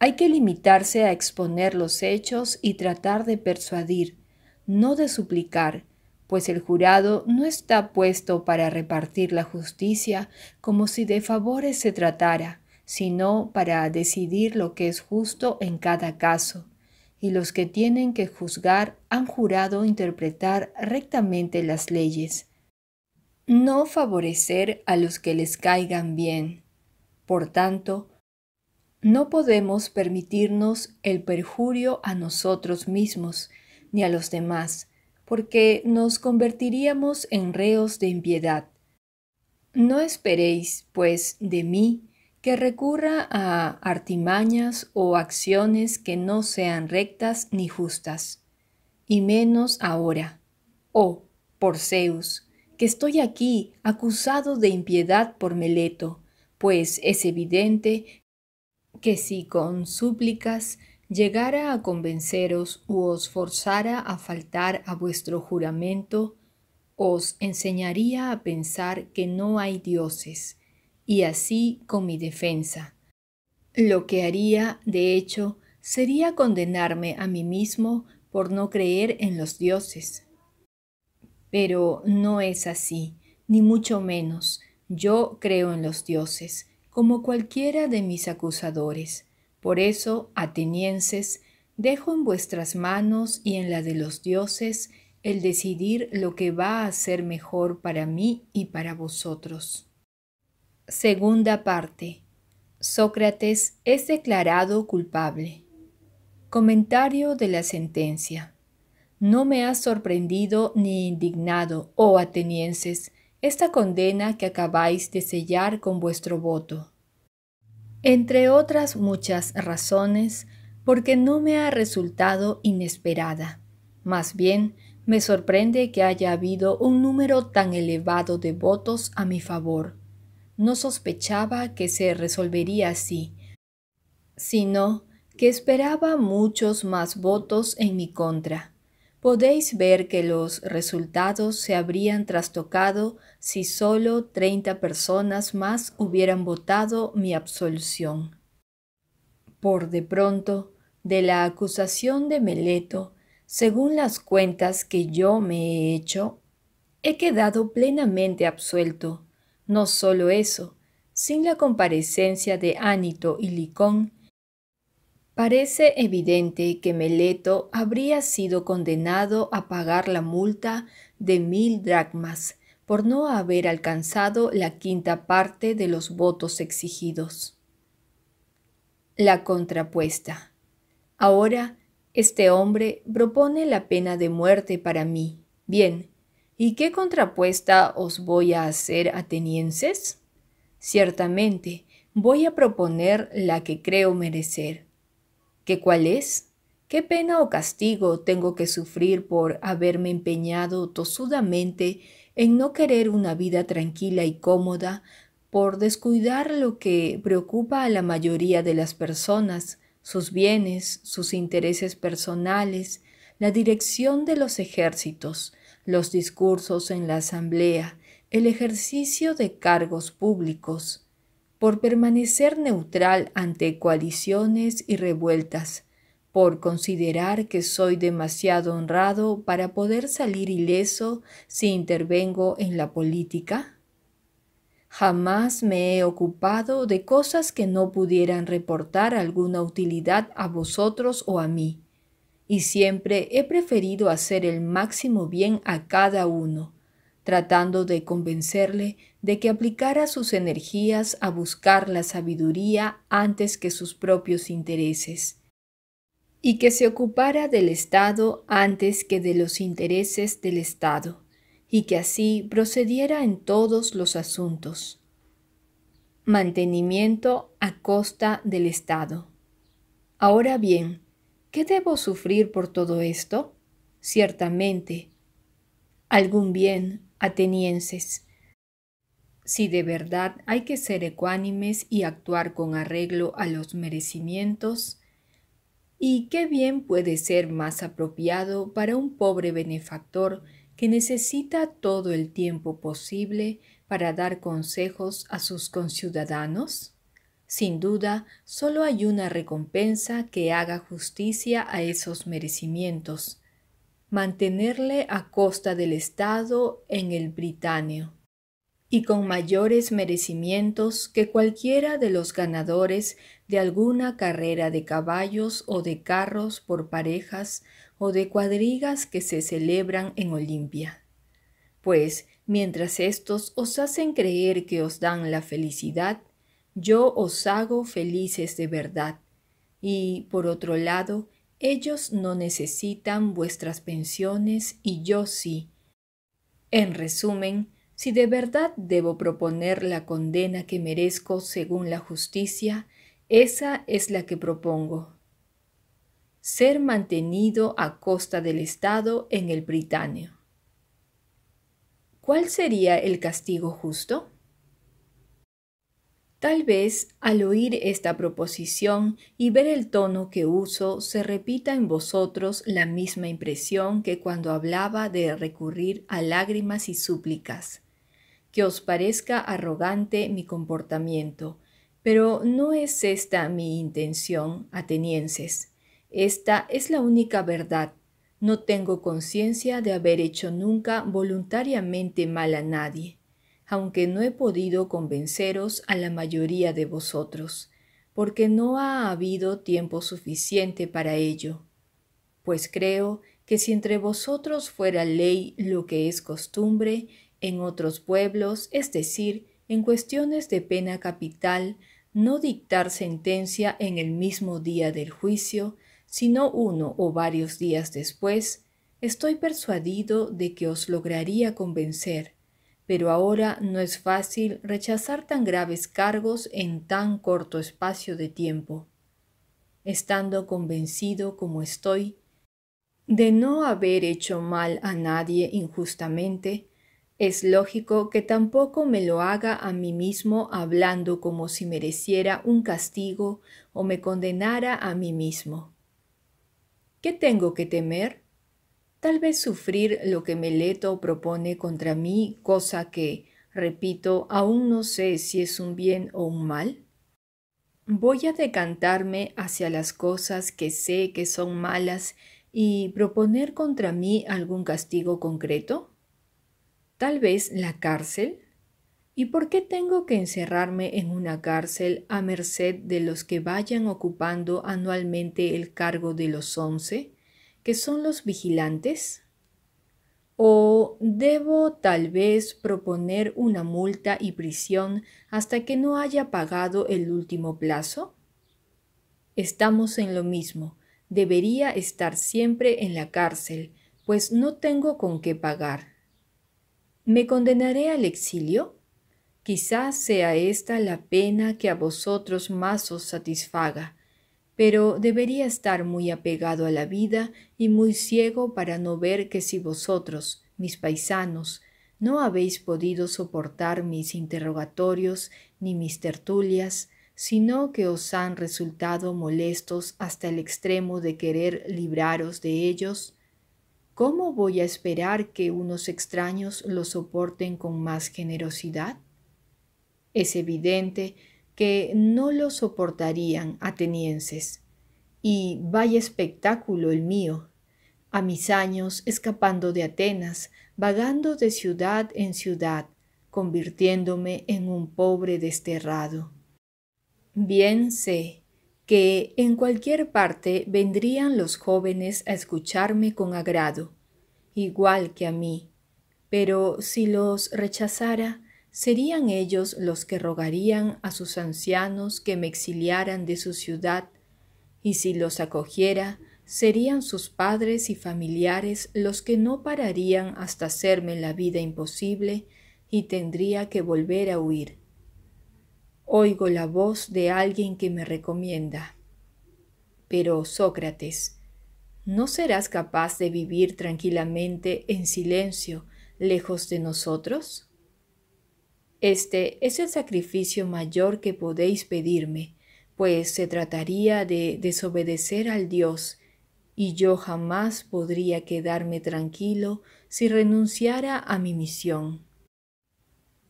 Hay que limitarse a exponer los hechos y tratar de persuadir, no de suplicar, pues el jurado no está puesto para repartir la justicia como si de favores se tratara, sino para decidir lo que es justo en cada caso. Y los que tienen que juzgar han jurado interpretar rectamente las leyes. No favorecer a los que les caigan bien. Por tanto, no podemos permitirnos el perjurio a nosotros mismos ni a los demás, porque nos convertiríamos en reos de impiedad. No esperéis, pues, de mí que recurra a artimañas o acciones que no sean rectas ni justas, y menos ahora. Oh, por Zeus, que estoy aquí acusado de impiedad por Meleto, pues es evidente que si con súplicas llegara a convenceros u os forzara a faltar a vuestro juramento, os enseñaría a pensar que no hay dioses, y así con mi defensa. Lo que haría, de hecho, sería condenarme a mí mismo por no creer en los dioses. Pero no es así, ni mucho menos. Yo creo en los dioses, como cualquiera de mis acusadores. Por eso, atenienses, dejo en vuestras manos y en la de los dioses el decidir lo que va a ser mejor para mí y para vosotros. Segunda parte. Sócrates es declarado culpable. Comentario de la sentencia. No me ha sorprendido ni indignado, oh atenienses, esta condena que acabáis de sellar con vuestro voto. Entre otras muchas razones, porque no me ha resultado inesperada. Más bien, me sorprende que haya habido un número tan elevado de votos a mi favor. No sospechaba que se resolvería así, sino que esperaba muchos más votos en mi contra podéis ver que los resultados se habrían trastocado si solo treinta personas más hubieran votado mi absolución. Por de pronto, de la acusación de Meleto, según las cuentas que yo me he hecho, he quedado plenamente absuelto. No solo eso, sin la comparecencia de Ánito y Licón, Parece evidente que Meleto habría sido condenado a pagar la multa de mil dracmas por no haber alcanzado la quinta parte de los votos exigidos. La contrapuesta. Ahora, este hombre propone la pena de muerte para mí. Bien, ¿y qué contrapuesta os voy a hacer, atenienses? Ciertamente, voy a proponer la que creo merecer ¿Qué cuál es? ¿Qué pena o castigo tengo que sufrir por haberme empeñado tosudamente en no querer una vida tranquila y cómoda, por descuidar lo que preocupa a la mayoría de las personas, sus bienes, sus intereses personales, la dirección de los ejércitos, los discursos en la asamblea, el ejercicio de cargos públicos, por permanecer neutral ante coaliciones y revueltas, por considerar que soy demasiado honrado para poder salir ileso si intervengo en la política? Jamás me he ocupado de cosas que no pudieran reportar alguna utilidad a vosotros o a mí, y siempre he preferido hacer el máximo bien a cada uno, tratando de convencerle de que aplicara sus energías a buscar la sabiduría antes que sus propios intereses, y que se ocupara del Estado antes que de los intereses del Estado, y que así procediera en todos los asuntos. Mantenimiento a costa del Estado. Ahora bien, ¿qué debo sufrir por todo esto? Ciertamente, algún bien, atenienses si de verdad hay que ser ecuánimes y actuar con arreglo a los merecimientos, ¿y qué bien puede ser más apropiado para un pobre benefactor que necesita todo el tiempo posible para dar consejos a sus conciudadanos? Sin duda, solo hay una recompensa que haga justicia a esos merecimientos, mantenerle a costa del Estado en el Británeo y con mayores merecimientos que cualquiera de los ganadores de alguna carrera de caballos o de carros por parejas o de cuadrigas que se celebran en Olimpia. Pues, mientras estos os hacen creer que os dan la felicidad, yo os hago felices de verdad. Y, por otro lado, ellos no necesitan vuestras pensiones y yo sí. En resumen, si de verdad debo proponer la condena que merezco según la justicia, esa es la que propongo. Ser mantenido a costa del Estado en el Británeo. ¿Cuál sería el castigo justo? Tal vez al oír esta proposición y ver el tono que uso se repita en vosotros la misma impresión que cuando hablaba de recurrir a lágrimas y súplicas os parezca arrogante mi comportamiento, pero no es esta mi intención, atenienses. Esta es la única verdad. No tengo conciencia de haber hecho nunca voluntariamente mal a nadie, aunque no he podido convenceros a la mayoría de vosotros, porque no ha habido tiempo suficiente para ello. Pues creo que si entre vosotros fuera ley lo que es costumbre, en otros pueblos, es decir, en cuestiones de pena capital, no dictar sentencia en el mismo día del juicio, sino uno o varios días después, estoy persuadido de que os lograría convencer, pero ahora no es fácil rechazar tan graves cargos en tan corto espacio de tiempo. Estando convencido como estoy de no haber hecho mal a nadie injustamente, es lógico que tampoco me lo haga a mí mismo hablando como si mereciera un castigo o me condenara a mí mismo. ¿Qué tengo que temer? Tal vez sufrir lo que Meleto propone contra mí, cosa que, repito, aún no sé si es un bien o un mal. Voy a decantarme hacia las cosas que sé que son malas y proponer contra mí algún castigo concreto. Tal vez la cárcel. ¿Y por qué tengo que encerrarme en una cárcel a merced de los que vayan ocupando anualmente el cargo de los once, que son los vigilantes? ¿O debo tal vez proponer una multa y prisión hasta que no haya pagado el último plazo? Estamos en lo mismo. Debería estar siempre en la cárcel, pues no tengo con qué pagar. ¿Me condenaré al exilio? Quizás sea esta la pena que a vosotros más os satisfaga, pero debería estar muy apegado a la vida y muy ciego para no ver que si vosotros, mis paisanos, no habéis podido soportar mis interrogatorios ni mis tertulias, sino que os han resultado molestos hasta el extremo de querer libraros de ellos, ¿cómo voy a esperar que unos extraños lo soporten con más generosidad? Es evidente que no lo soportarían atenienses. Y vaya espectáculo el mío, a mis años escapando de Atenas, vagando de ciudad en ciudad, convirtiéndome en un pobre desterrado. Bien sé que en cualquier parte vendrían los jóvenes a escucharme con agrado, igual que a mí, pero si los rechazara, serían ellos los que rogarían a sus ancianos que me exiliaran de su ciudad, y si los acogiera, serían sus padres y familiares los que no pararían hasta hacerme la vida imposible y tendría que volver a huir oigo la voz de alguien que me recomienda. Pero, Sócrates, ¿no serás capaz de vivir tranquilamente en silencio, lejos de nosotros? Este es el sacrificio mayor que podéis pedirme, pues se trataría de desobedecer al Dios, y yo jamás podría quedarme tranquilo si renunciara a mi misión.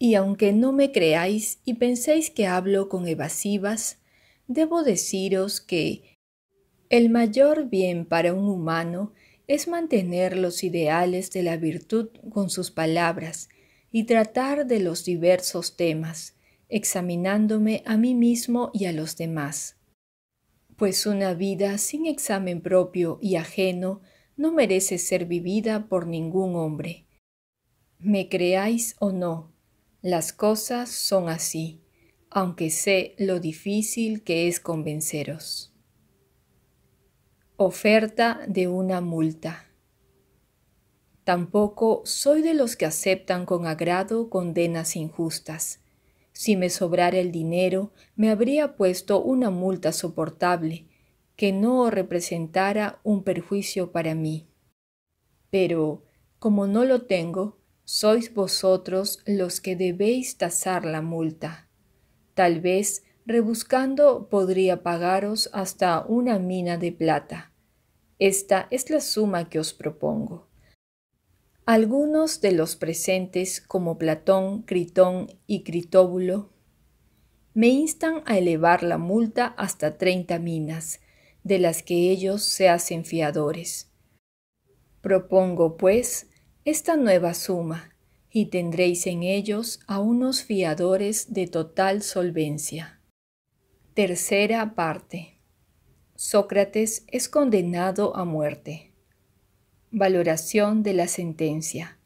Y aunque no me creáis y penséis que hablo con evasivas, debo deciros que el mayor bien para un humano es mantener los ideales de la virtud con sus palabras y tratar de los diversos temas, examinándome a mí mismo y a los demás. Pues una vida sin examen propio y ajeno no merece ser vivida por ningún hombre. Me creáis o no, las cosas son así, aunque sé lo difícil que es convenceros. Oferta de una multa. Tampoco soy de los que aceptan con agrado condenas injustas. Si me sobrara el dinero, me habría puesto una multa soportable, que no representara un perjuicio para mí. Pero, como no lo tengo, sois vosotros los que debéis tasar la multa. Tal vez rebuscando podría pagaros hasta una mina de plata. Esta es la suma que os propongo. Algunos de los presentes, como Platón, Critón y Critóbulo, me instan a elevar la multa hasta treinta minas, de las que ellos se hacen fiadores. Propongo, pues, esta nueva suma, y tendréis en ellos a unos fiadores de total solvencia. Tercera parte. Sócrates es condenado a muerte. Valoración de la sentencia.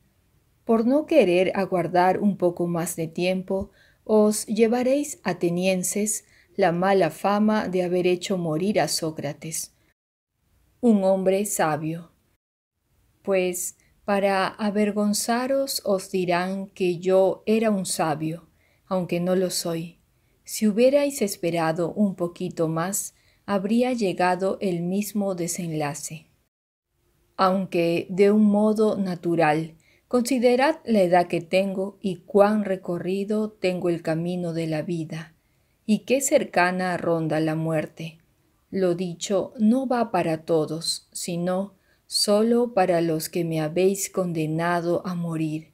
Por no querer aguardar un poco más de tiempo, os llevaréis atenienses la mala fama de haber hecho morir a Sócrates, un hombre sabio. Pues para avergonzaros os dirán que yo era un sabio, aunque no lo soy. Si hubierais esperado un poquito más, habría llegado el mismo desenlace. Aunque de un modo natural, considerad la edad que tengo y cuán recorrido tengo el camino de la vida, y qué cercana ronda la muerte. Lo dicho no va para todos, sino solo para los que me habéis condenado a morir.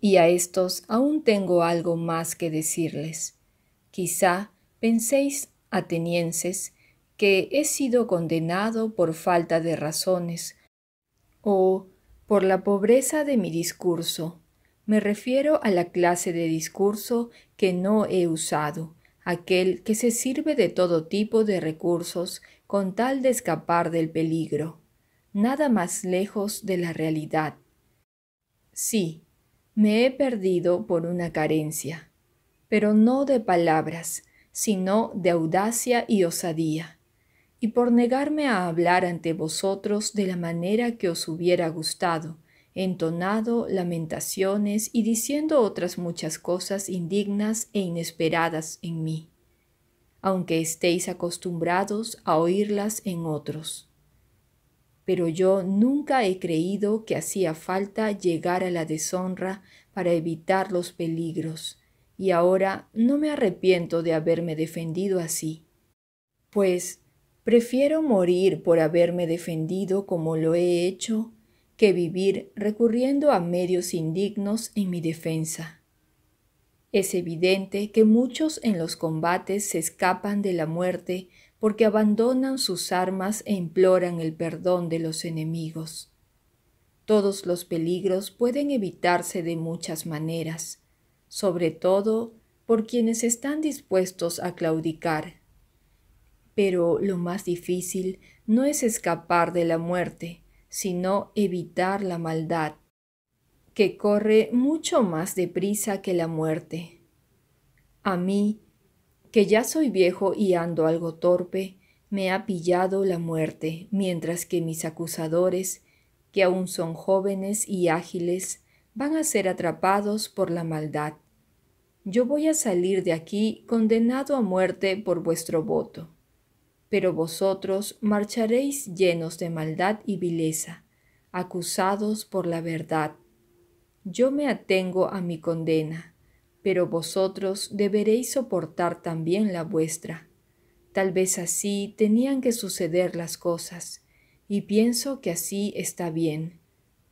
Y a estos aún tengo algo más que decirles. Quizá penséis, atenienses, que he sido condenado por falta de razones o por la pobreza de mi discurso. Me refiero a la clase de discurso que no he usado, aquel que se sirve de todo tipo de recursos con tal de escapar del peligro nada más lejos de la realidad. Sí, me he perdido por una carencia, pero no de palabras, sino de audacia y osadía, y por negarme a hablar ante vosotros de la manera que os hubiera gustado, entonado lamentaciones y diciendo otras muchas cosas indignas e inesperadas en mí, aunque estéis acostumbrados a oírlas en otros pero yo nunca he creído que hacía falta llegar a la deshonra para evitar los peligros, y ahora no me arrepiento de haberme defendido así. Pues prefiero morir por haberme defendido como lo he hecho que vivir recurriendo a medios indignos en mi defensa. Es evidente que muchos en los combates se escapan de la muerte porque abandonan sus armas e imploran el perdón de los enemigos. Todos los peligros pueden evitarse de muchas maneras, sobre todo por quienes están dispuestos a claudicar. Pero lo más difícil no es escapar de la muerte, sino evitar la maldad, que corre mucho más deprisa que la muerte. A mí que ya soy viejo y ando algo torpe, me ha pillado la muerte, mientras que mis acusadores, que aún son jóvenes y ágiles, van a ser atrapados por la maldad. Yo voy a salir de aquí condenado a muerte por vuestro voto. Pero vosotros marcharéis llenos de maldad y vileza, acusados por la verdad. Yo me atengo a mi condena pero vosotros deberéis soportar también la vuestra. Tal vez así tenían que suceder las cosas, y pienso que así está bien,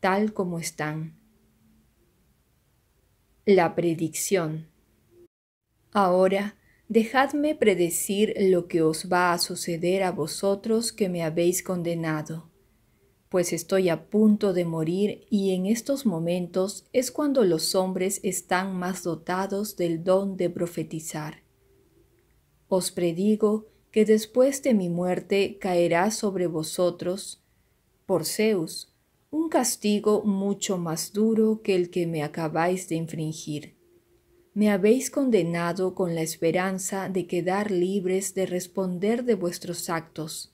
tal como están. La predicción. Ahora, dejadme predecir lo que os va a suceder a vosotros que me habéis condenado pues estoy a punto de morir y en estos momentos es cuando los hombres están más dotados del don de profetizar. Os predigo que después de mi muerte caerá sobre vosotros, por Zeus, un castigo mucho más duro que el que me acabáis de infringir. Me habéis condenado con la esperanza de quedar libres de responder de vuestros actos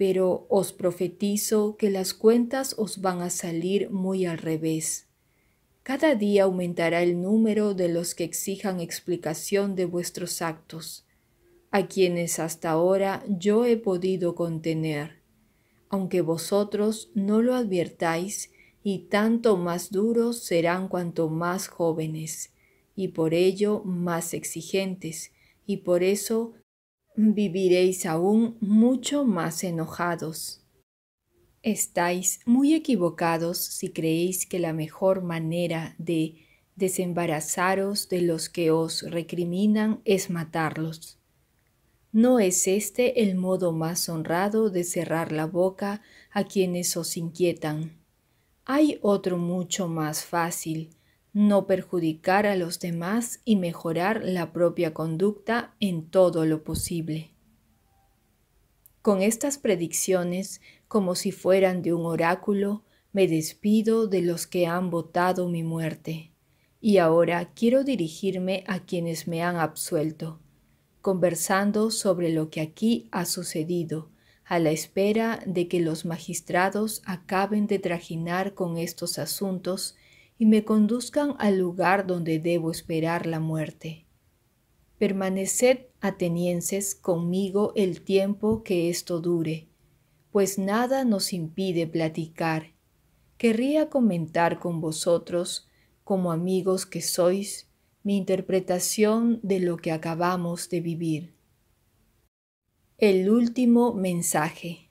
pero os profetizo que las cuentas os van a salir muy al revés. Cada día aumentará el número de los que exijan explicación de vuestros actos, a quienes hasta ahora yo he podido contener, aunque vosotros no lo advirtáis, y tanto más duros serán cuanto más jóvenes, y por ello más exigentes, y por eso viviréis aún mucho más enojados. Estáis muy equivocados si creéis que la mejor manera de desembarazaros de los que os recriminan es matarlos. ¿No es este el modo más honrado de cerrar la boca a quienes os inquietan? Hay otro mucho más fácil, no perjudicar a los demás y mejorar la propia conducta en todo lo posible. Con estas predicciones, como si fueran de un oráculo, me despido de los que han votado mi muerte. Y ahora quiero dirigirme a quienes me han absuelto, conversando sobre lo que aquí ha sucedido, a la espera de que los magistrados acaben de trajinar con estos asuntos y me conduzcan al lugar donde debo esperar la muerte. Permaneced, atenienses, conmigo el tiempo que esto dure, pues nada nos impide platicar. Querría comentar con vosotros, como amigos que sois, mi interpretación de lo que acabamos de vivir. El último mensaje.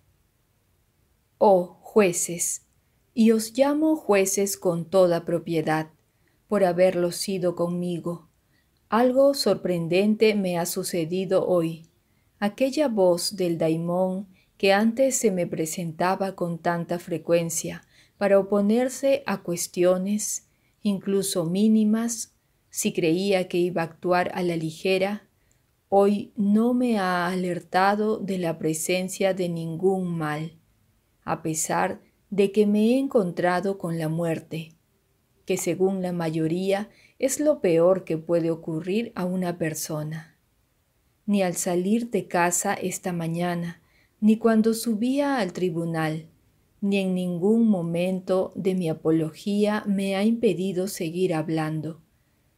Oh jueces, y os llamo jueces con toda propiedad, por haberlo sido conmigo. Algo sorprendente me ha sucedido hoy. Aquella voz del daimón que antes se me presentaba con tanta frecuencia para oponerse a cuestiones, incluso mínimas, si creía que iba a actuar a la ligera, hoy no me ha alertado de la presencia de ningún mal, a pesar de de que me he encontrado con la muerte, que según la mayoría es lo peor que puede ocurrir a una persona. Ni al salir de casa esta mañana, ni cuando subía al tribunal, ni en ningún momento de mi apología me ha impedido seguir hablando.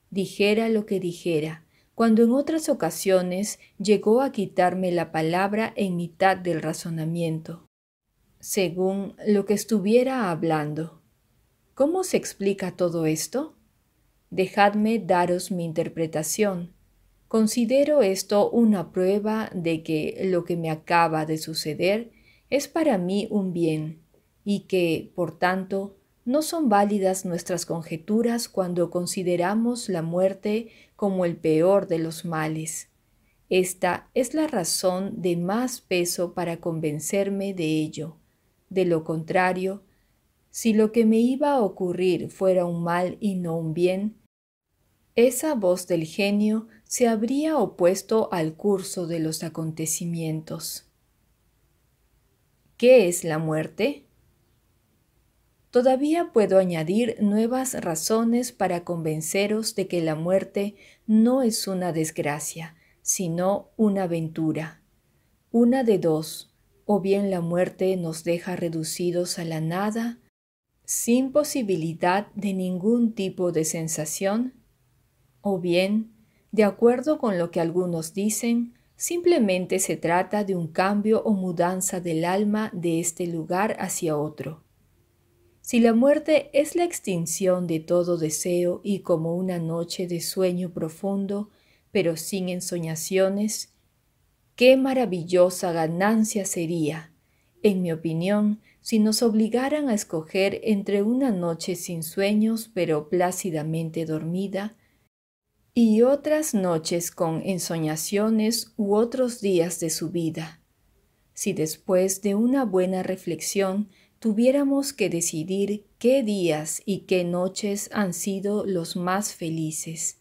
Dijera lo que dijera, cuando en otras ocasiones llegó a quitarme la palabra en mitad del razonamiento según lo que estuviera hablando. ¿Cómo se explica todo esto? Dejadme daros mi interpretación. Considero esto una prueba de que lo que me acaba de suceder es para mí un bien, y que, por tanto, no son válidas nuestras conjeturas cuando consideramos la muerte como el peor de los males. Esta es la razón de más peso para convencerme de ello. De lo contrario, si lo que me iba a ocurrir fuera un mal y no un bien, esa voz del genio se habría opuesto al curso de los acontecimientos. ¿Qué es la muerte? Todavía puedo añadir nuevas razones para convenceros de que la muerte no es una desgracia, sino una aventura, una de dos, o bien la muerte nos deja reducidos a la nada, sin posibilidad de ningún tipo de sensación, o bien, de acuerdo con lo que algunos dicen, simplemente se trata de un cambio o mudanza del alma de este lugar hacia otro. Si la muerte es la extinción de todo deseo y como una noche de sueño profundo, pero sin ensoñaciones, Qué maravillosa ganancia sería, en mi opinión, si nos obligaran a escoger entre una noche sin sueños pero plácidamente dormida y otras noches con ensoñaciones u otros días de su vida. Si después de una buena reflexión tuviéramos que decidir qué días y qué noches han sido los más felices.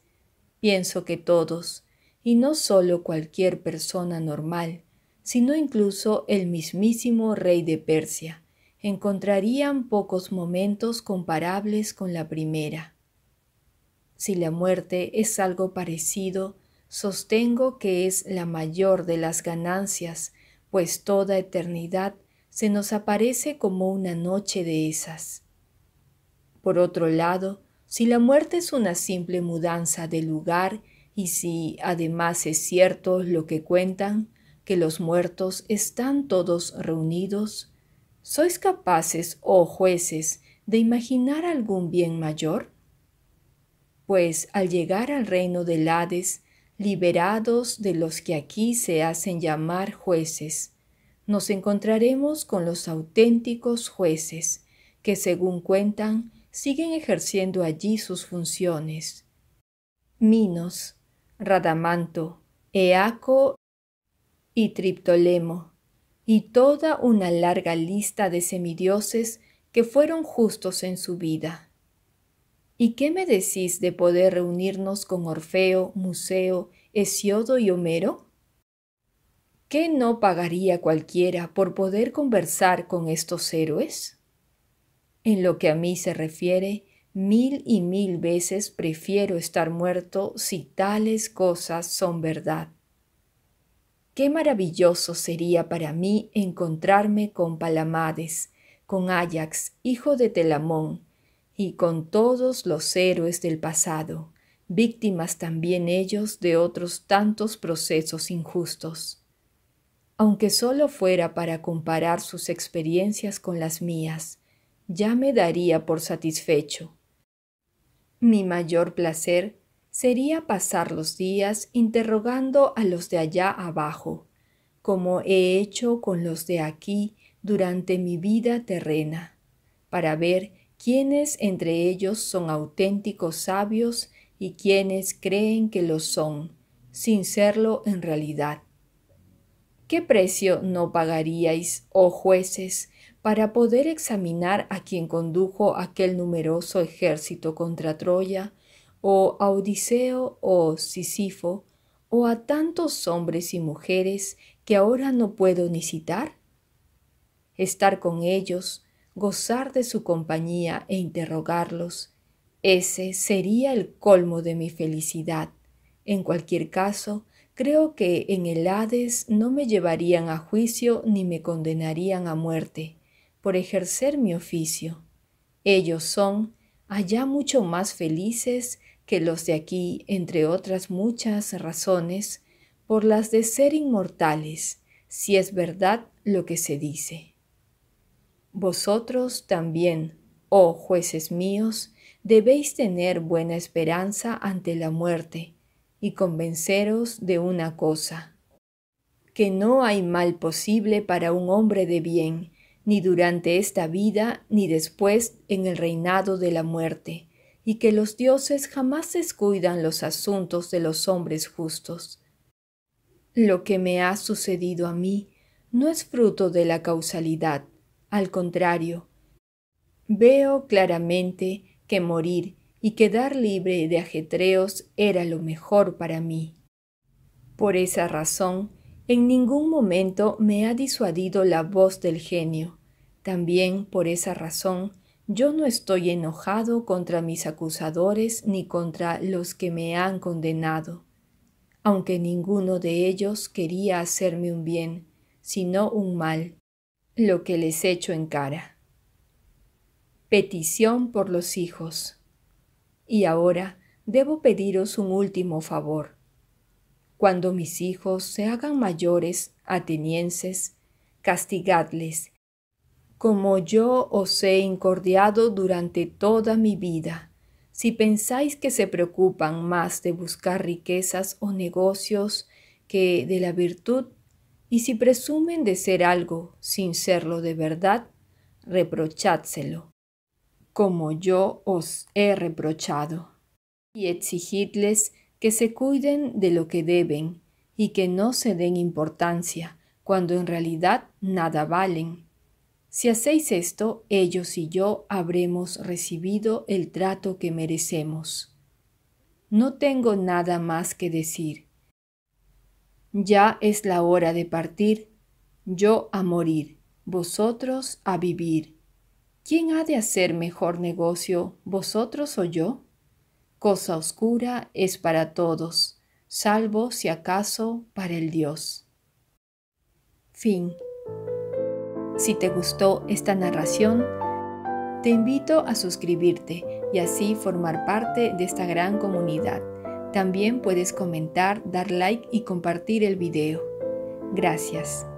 Pienso que todos, y no solo cualquier persona normal, sino incluso el mismísimo rey de Persia, encontrarían pocos momentos comparables con la primera. Si la muerte es algo parecido, sostengo que es la mayor de las ganancias, pues toda eternidad se nos aparece como una noche de esas. Por otro lado, si la muerte es una simple mudanza de lugar y si además es cierto lo que cuentan, que los muertos están todos reunidos, ¿sois capaces, oh jueces, de imaginar algún bien mayor? Pues al llegar al reino de Hades, liberados de los que aquí se hacen llamar jueces, nos encontraremos con los auténticos jueces, que según cuentan, siguen ejerciendo allí sus funciones. Minos, Radamanto, Eaco y Triptolemo, y toda una larga lista de semidioses que fueron justos en su vida. ¿Y qué me decís de poder reunirnos con Orfeo, Museo, Hesiodo y Homero? ¿Qué no pagaría cualquiera por poder conversar con estos héroes? En lo que a mí se refiere, Mil y mil veces prefiero estar muerto si tales cosas son verdad. Qué maravilloso sería para mí encontrarme con Palamades, con Ajax, hijo de Telamón, y con todos los héroes del pasado, víctimas también ellos de otros tantos procesos injustos. Aunque solo fuera para comparar sus experiencias con las mías, ya me daría por satisfecho mi mayor placer sería pasar los días interrogando a los de allá abajo, como he hecho con los de aquí durante mi vida terrena, para ver quiénes entre ellos son auténticos sabios y quienes creen que lo son, sin serlo en realidad. ¿Qué precio no pagaríais, oh jueces, para poder examinar a quien condujo aquel numeroso ejército contra Troya, o a Odiseo o Sisifo, o a tantos hombres y mujeres que ahora no puedo ni citar? Estar con ellos, gozar de su compañía e interrogarlos, ese sería el colmo de mi felicidad. En cualquier caso, Creo que en el Hades no me llevarían a juicio ni me condenarían a muerte por ejercer mi oficio. Ellos son allá mucho más felices que los de aquí, entre otras muchas razones, por las de ser inmortales, si es verdad lo que se dice. Vosotros también, oh jueces míos, debéis tener buena esperanza ante la muerte, y convenceros de una cosa, que no hay mal posible para un hombre de bien, ni durante esta vida, ni después en el reinado de la muerte, y que los dioses jamás descuidan los asuntos de los hombres justos. Lo que me ha sucedido a mí no es fruto de la causalidad, al contrario, veo claramente que morir y quedar libre de ajetreos era lo mejor para mí. Por esa razón, en ningún momento me ha disuadido la voz del genio. También por esa razón, yo no estoy enojado contra mis acusadores ni contra los que me han condenado, aunque ninguno de ellos quería hacerme un bien, sino un mal, lo que les echo en cara. Petición por los hijos. Y ahora debo pediros un último favor. Cuando mis hijos se hagan mayores, atenienses, castigadles, como yo os he incordiado durante toda mi vida. Si pensáis que se preocupan más de buscar riquezas o negocios que de la virtud, y si presumen de ser algo sin serlo de verdad, reprochádselo como yo os he reprochado, y exigidles que se cuiden de lo que deben y que no se den importancia, cuando en realidad nada valen. Si hacéis esto, ellos y yo habremos recibido el trato que merecemos. No tengo nada más que decir. Ya es la hora de partir, yo a morir, vosotros a vivir ¿quién ha de hacer mejor negocio, vosotros o yo? Cosa oscura es para todos, salvo si acaso para el Dios. Fin. Si te gustó esta narración, te invito a suscribirte y así formar parte de esta gran comunidad. También puedes comentar, dar like y compartir el video. Gracias.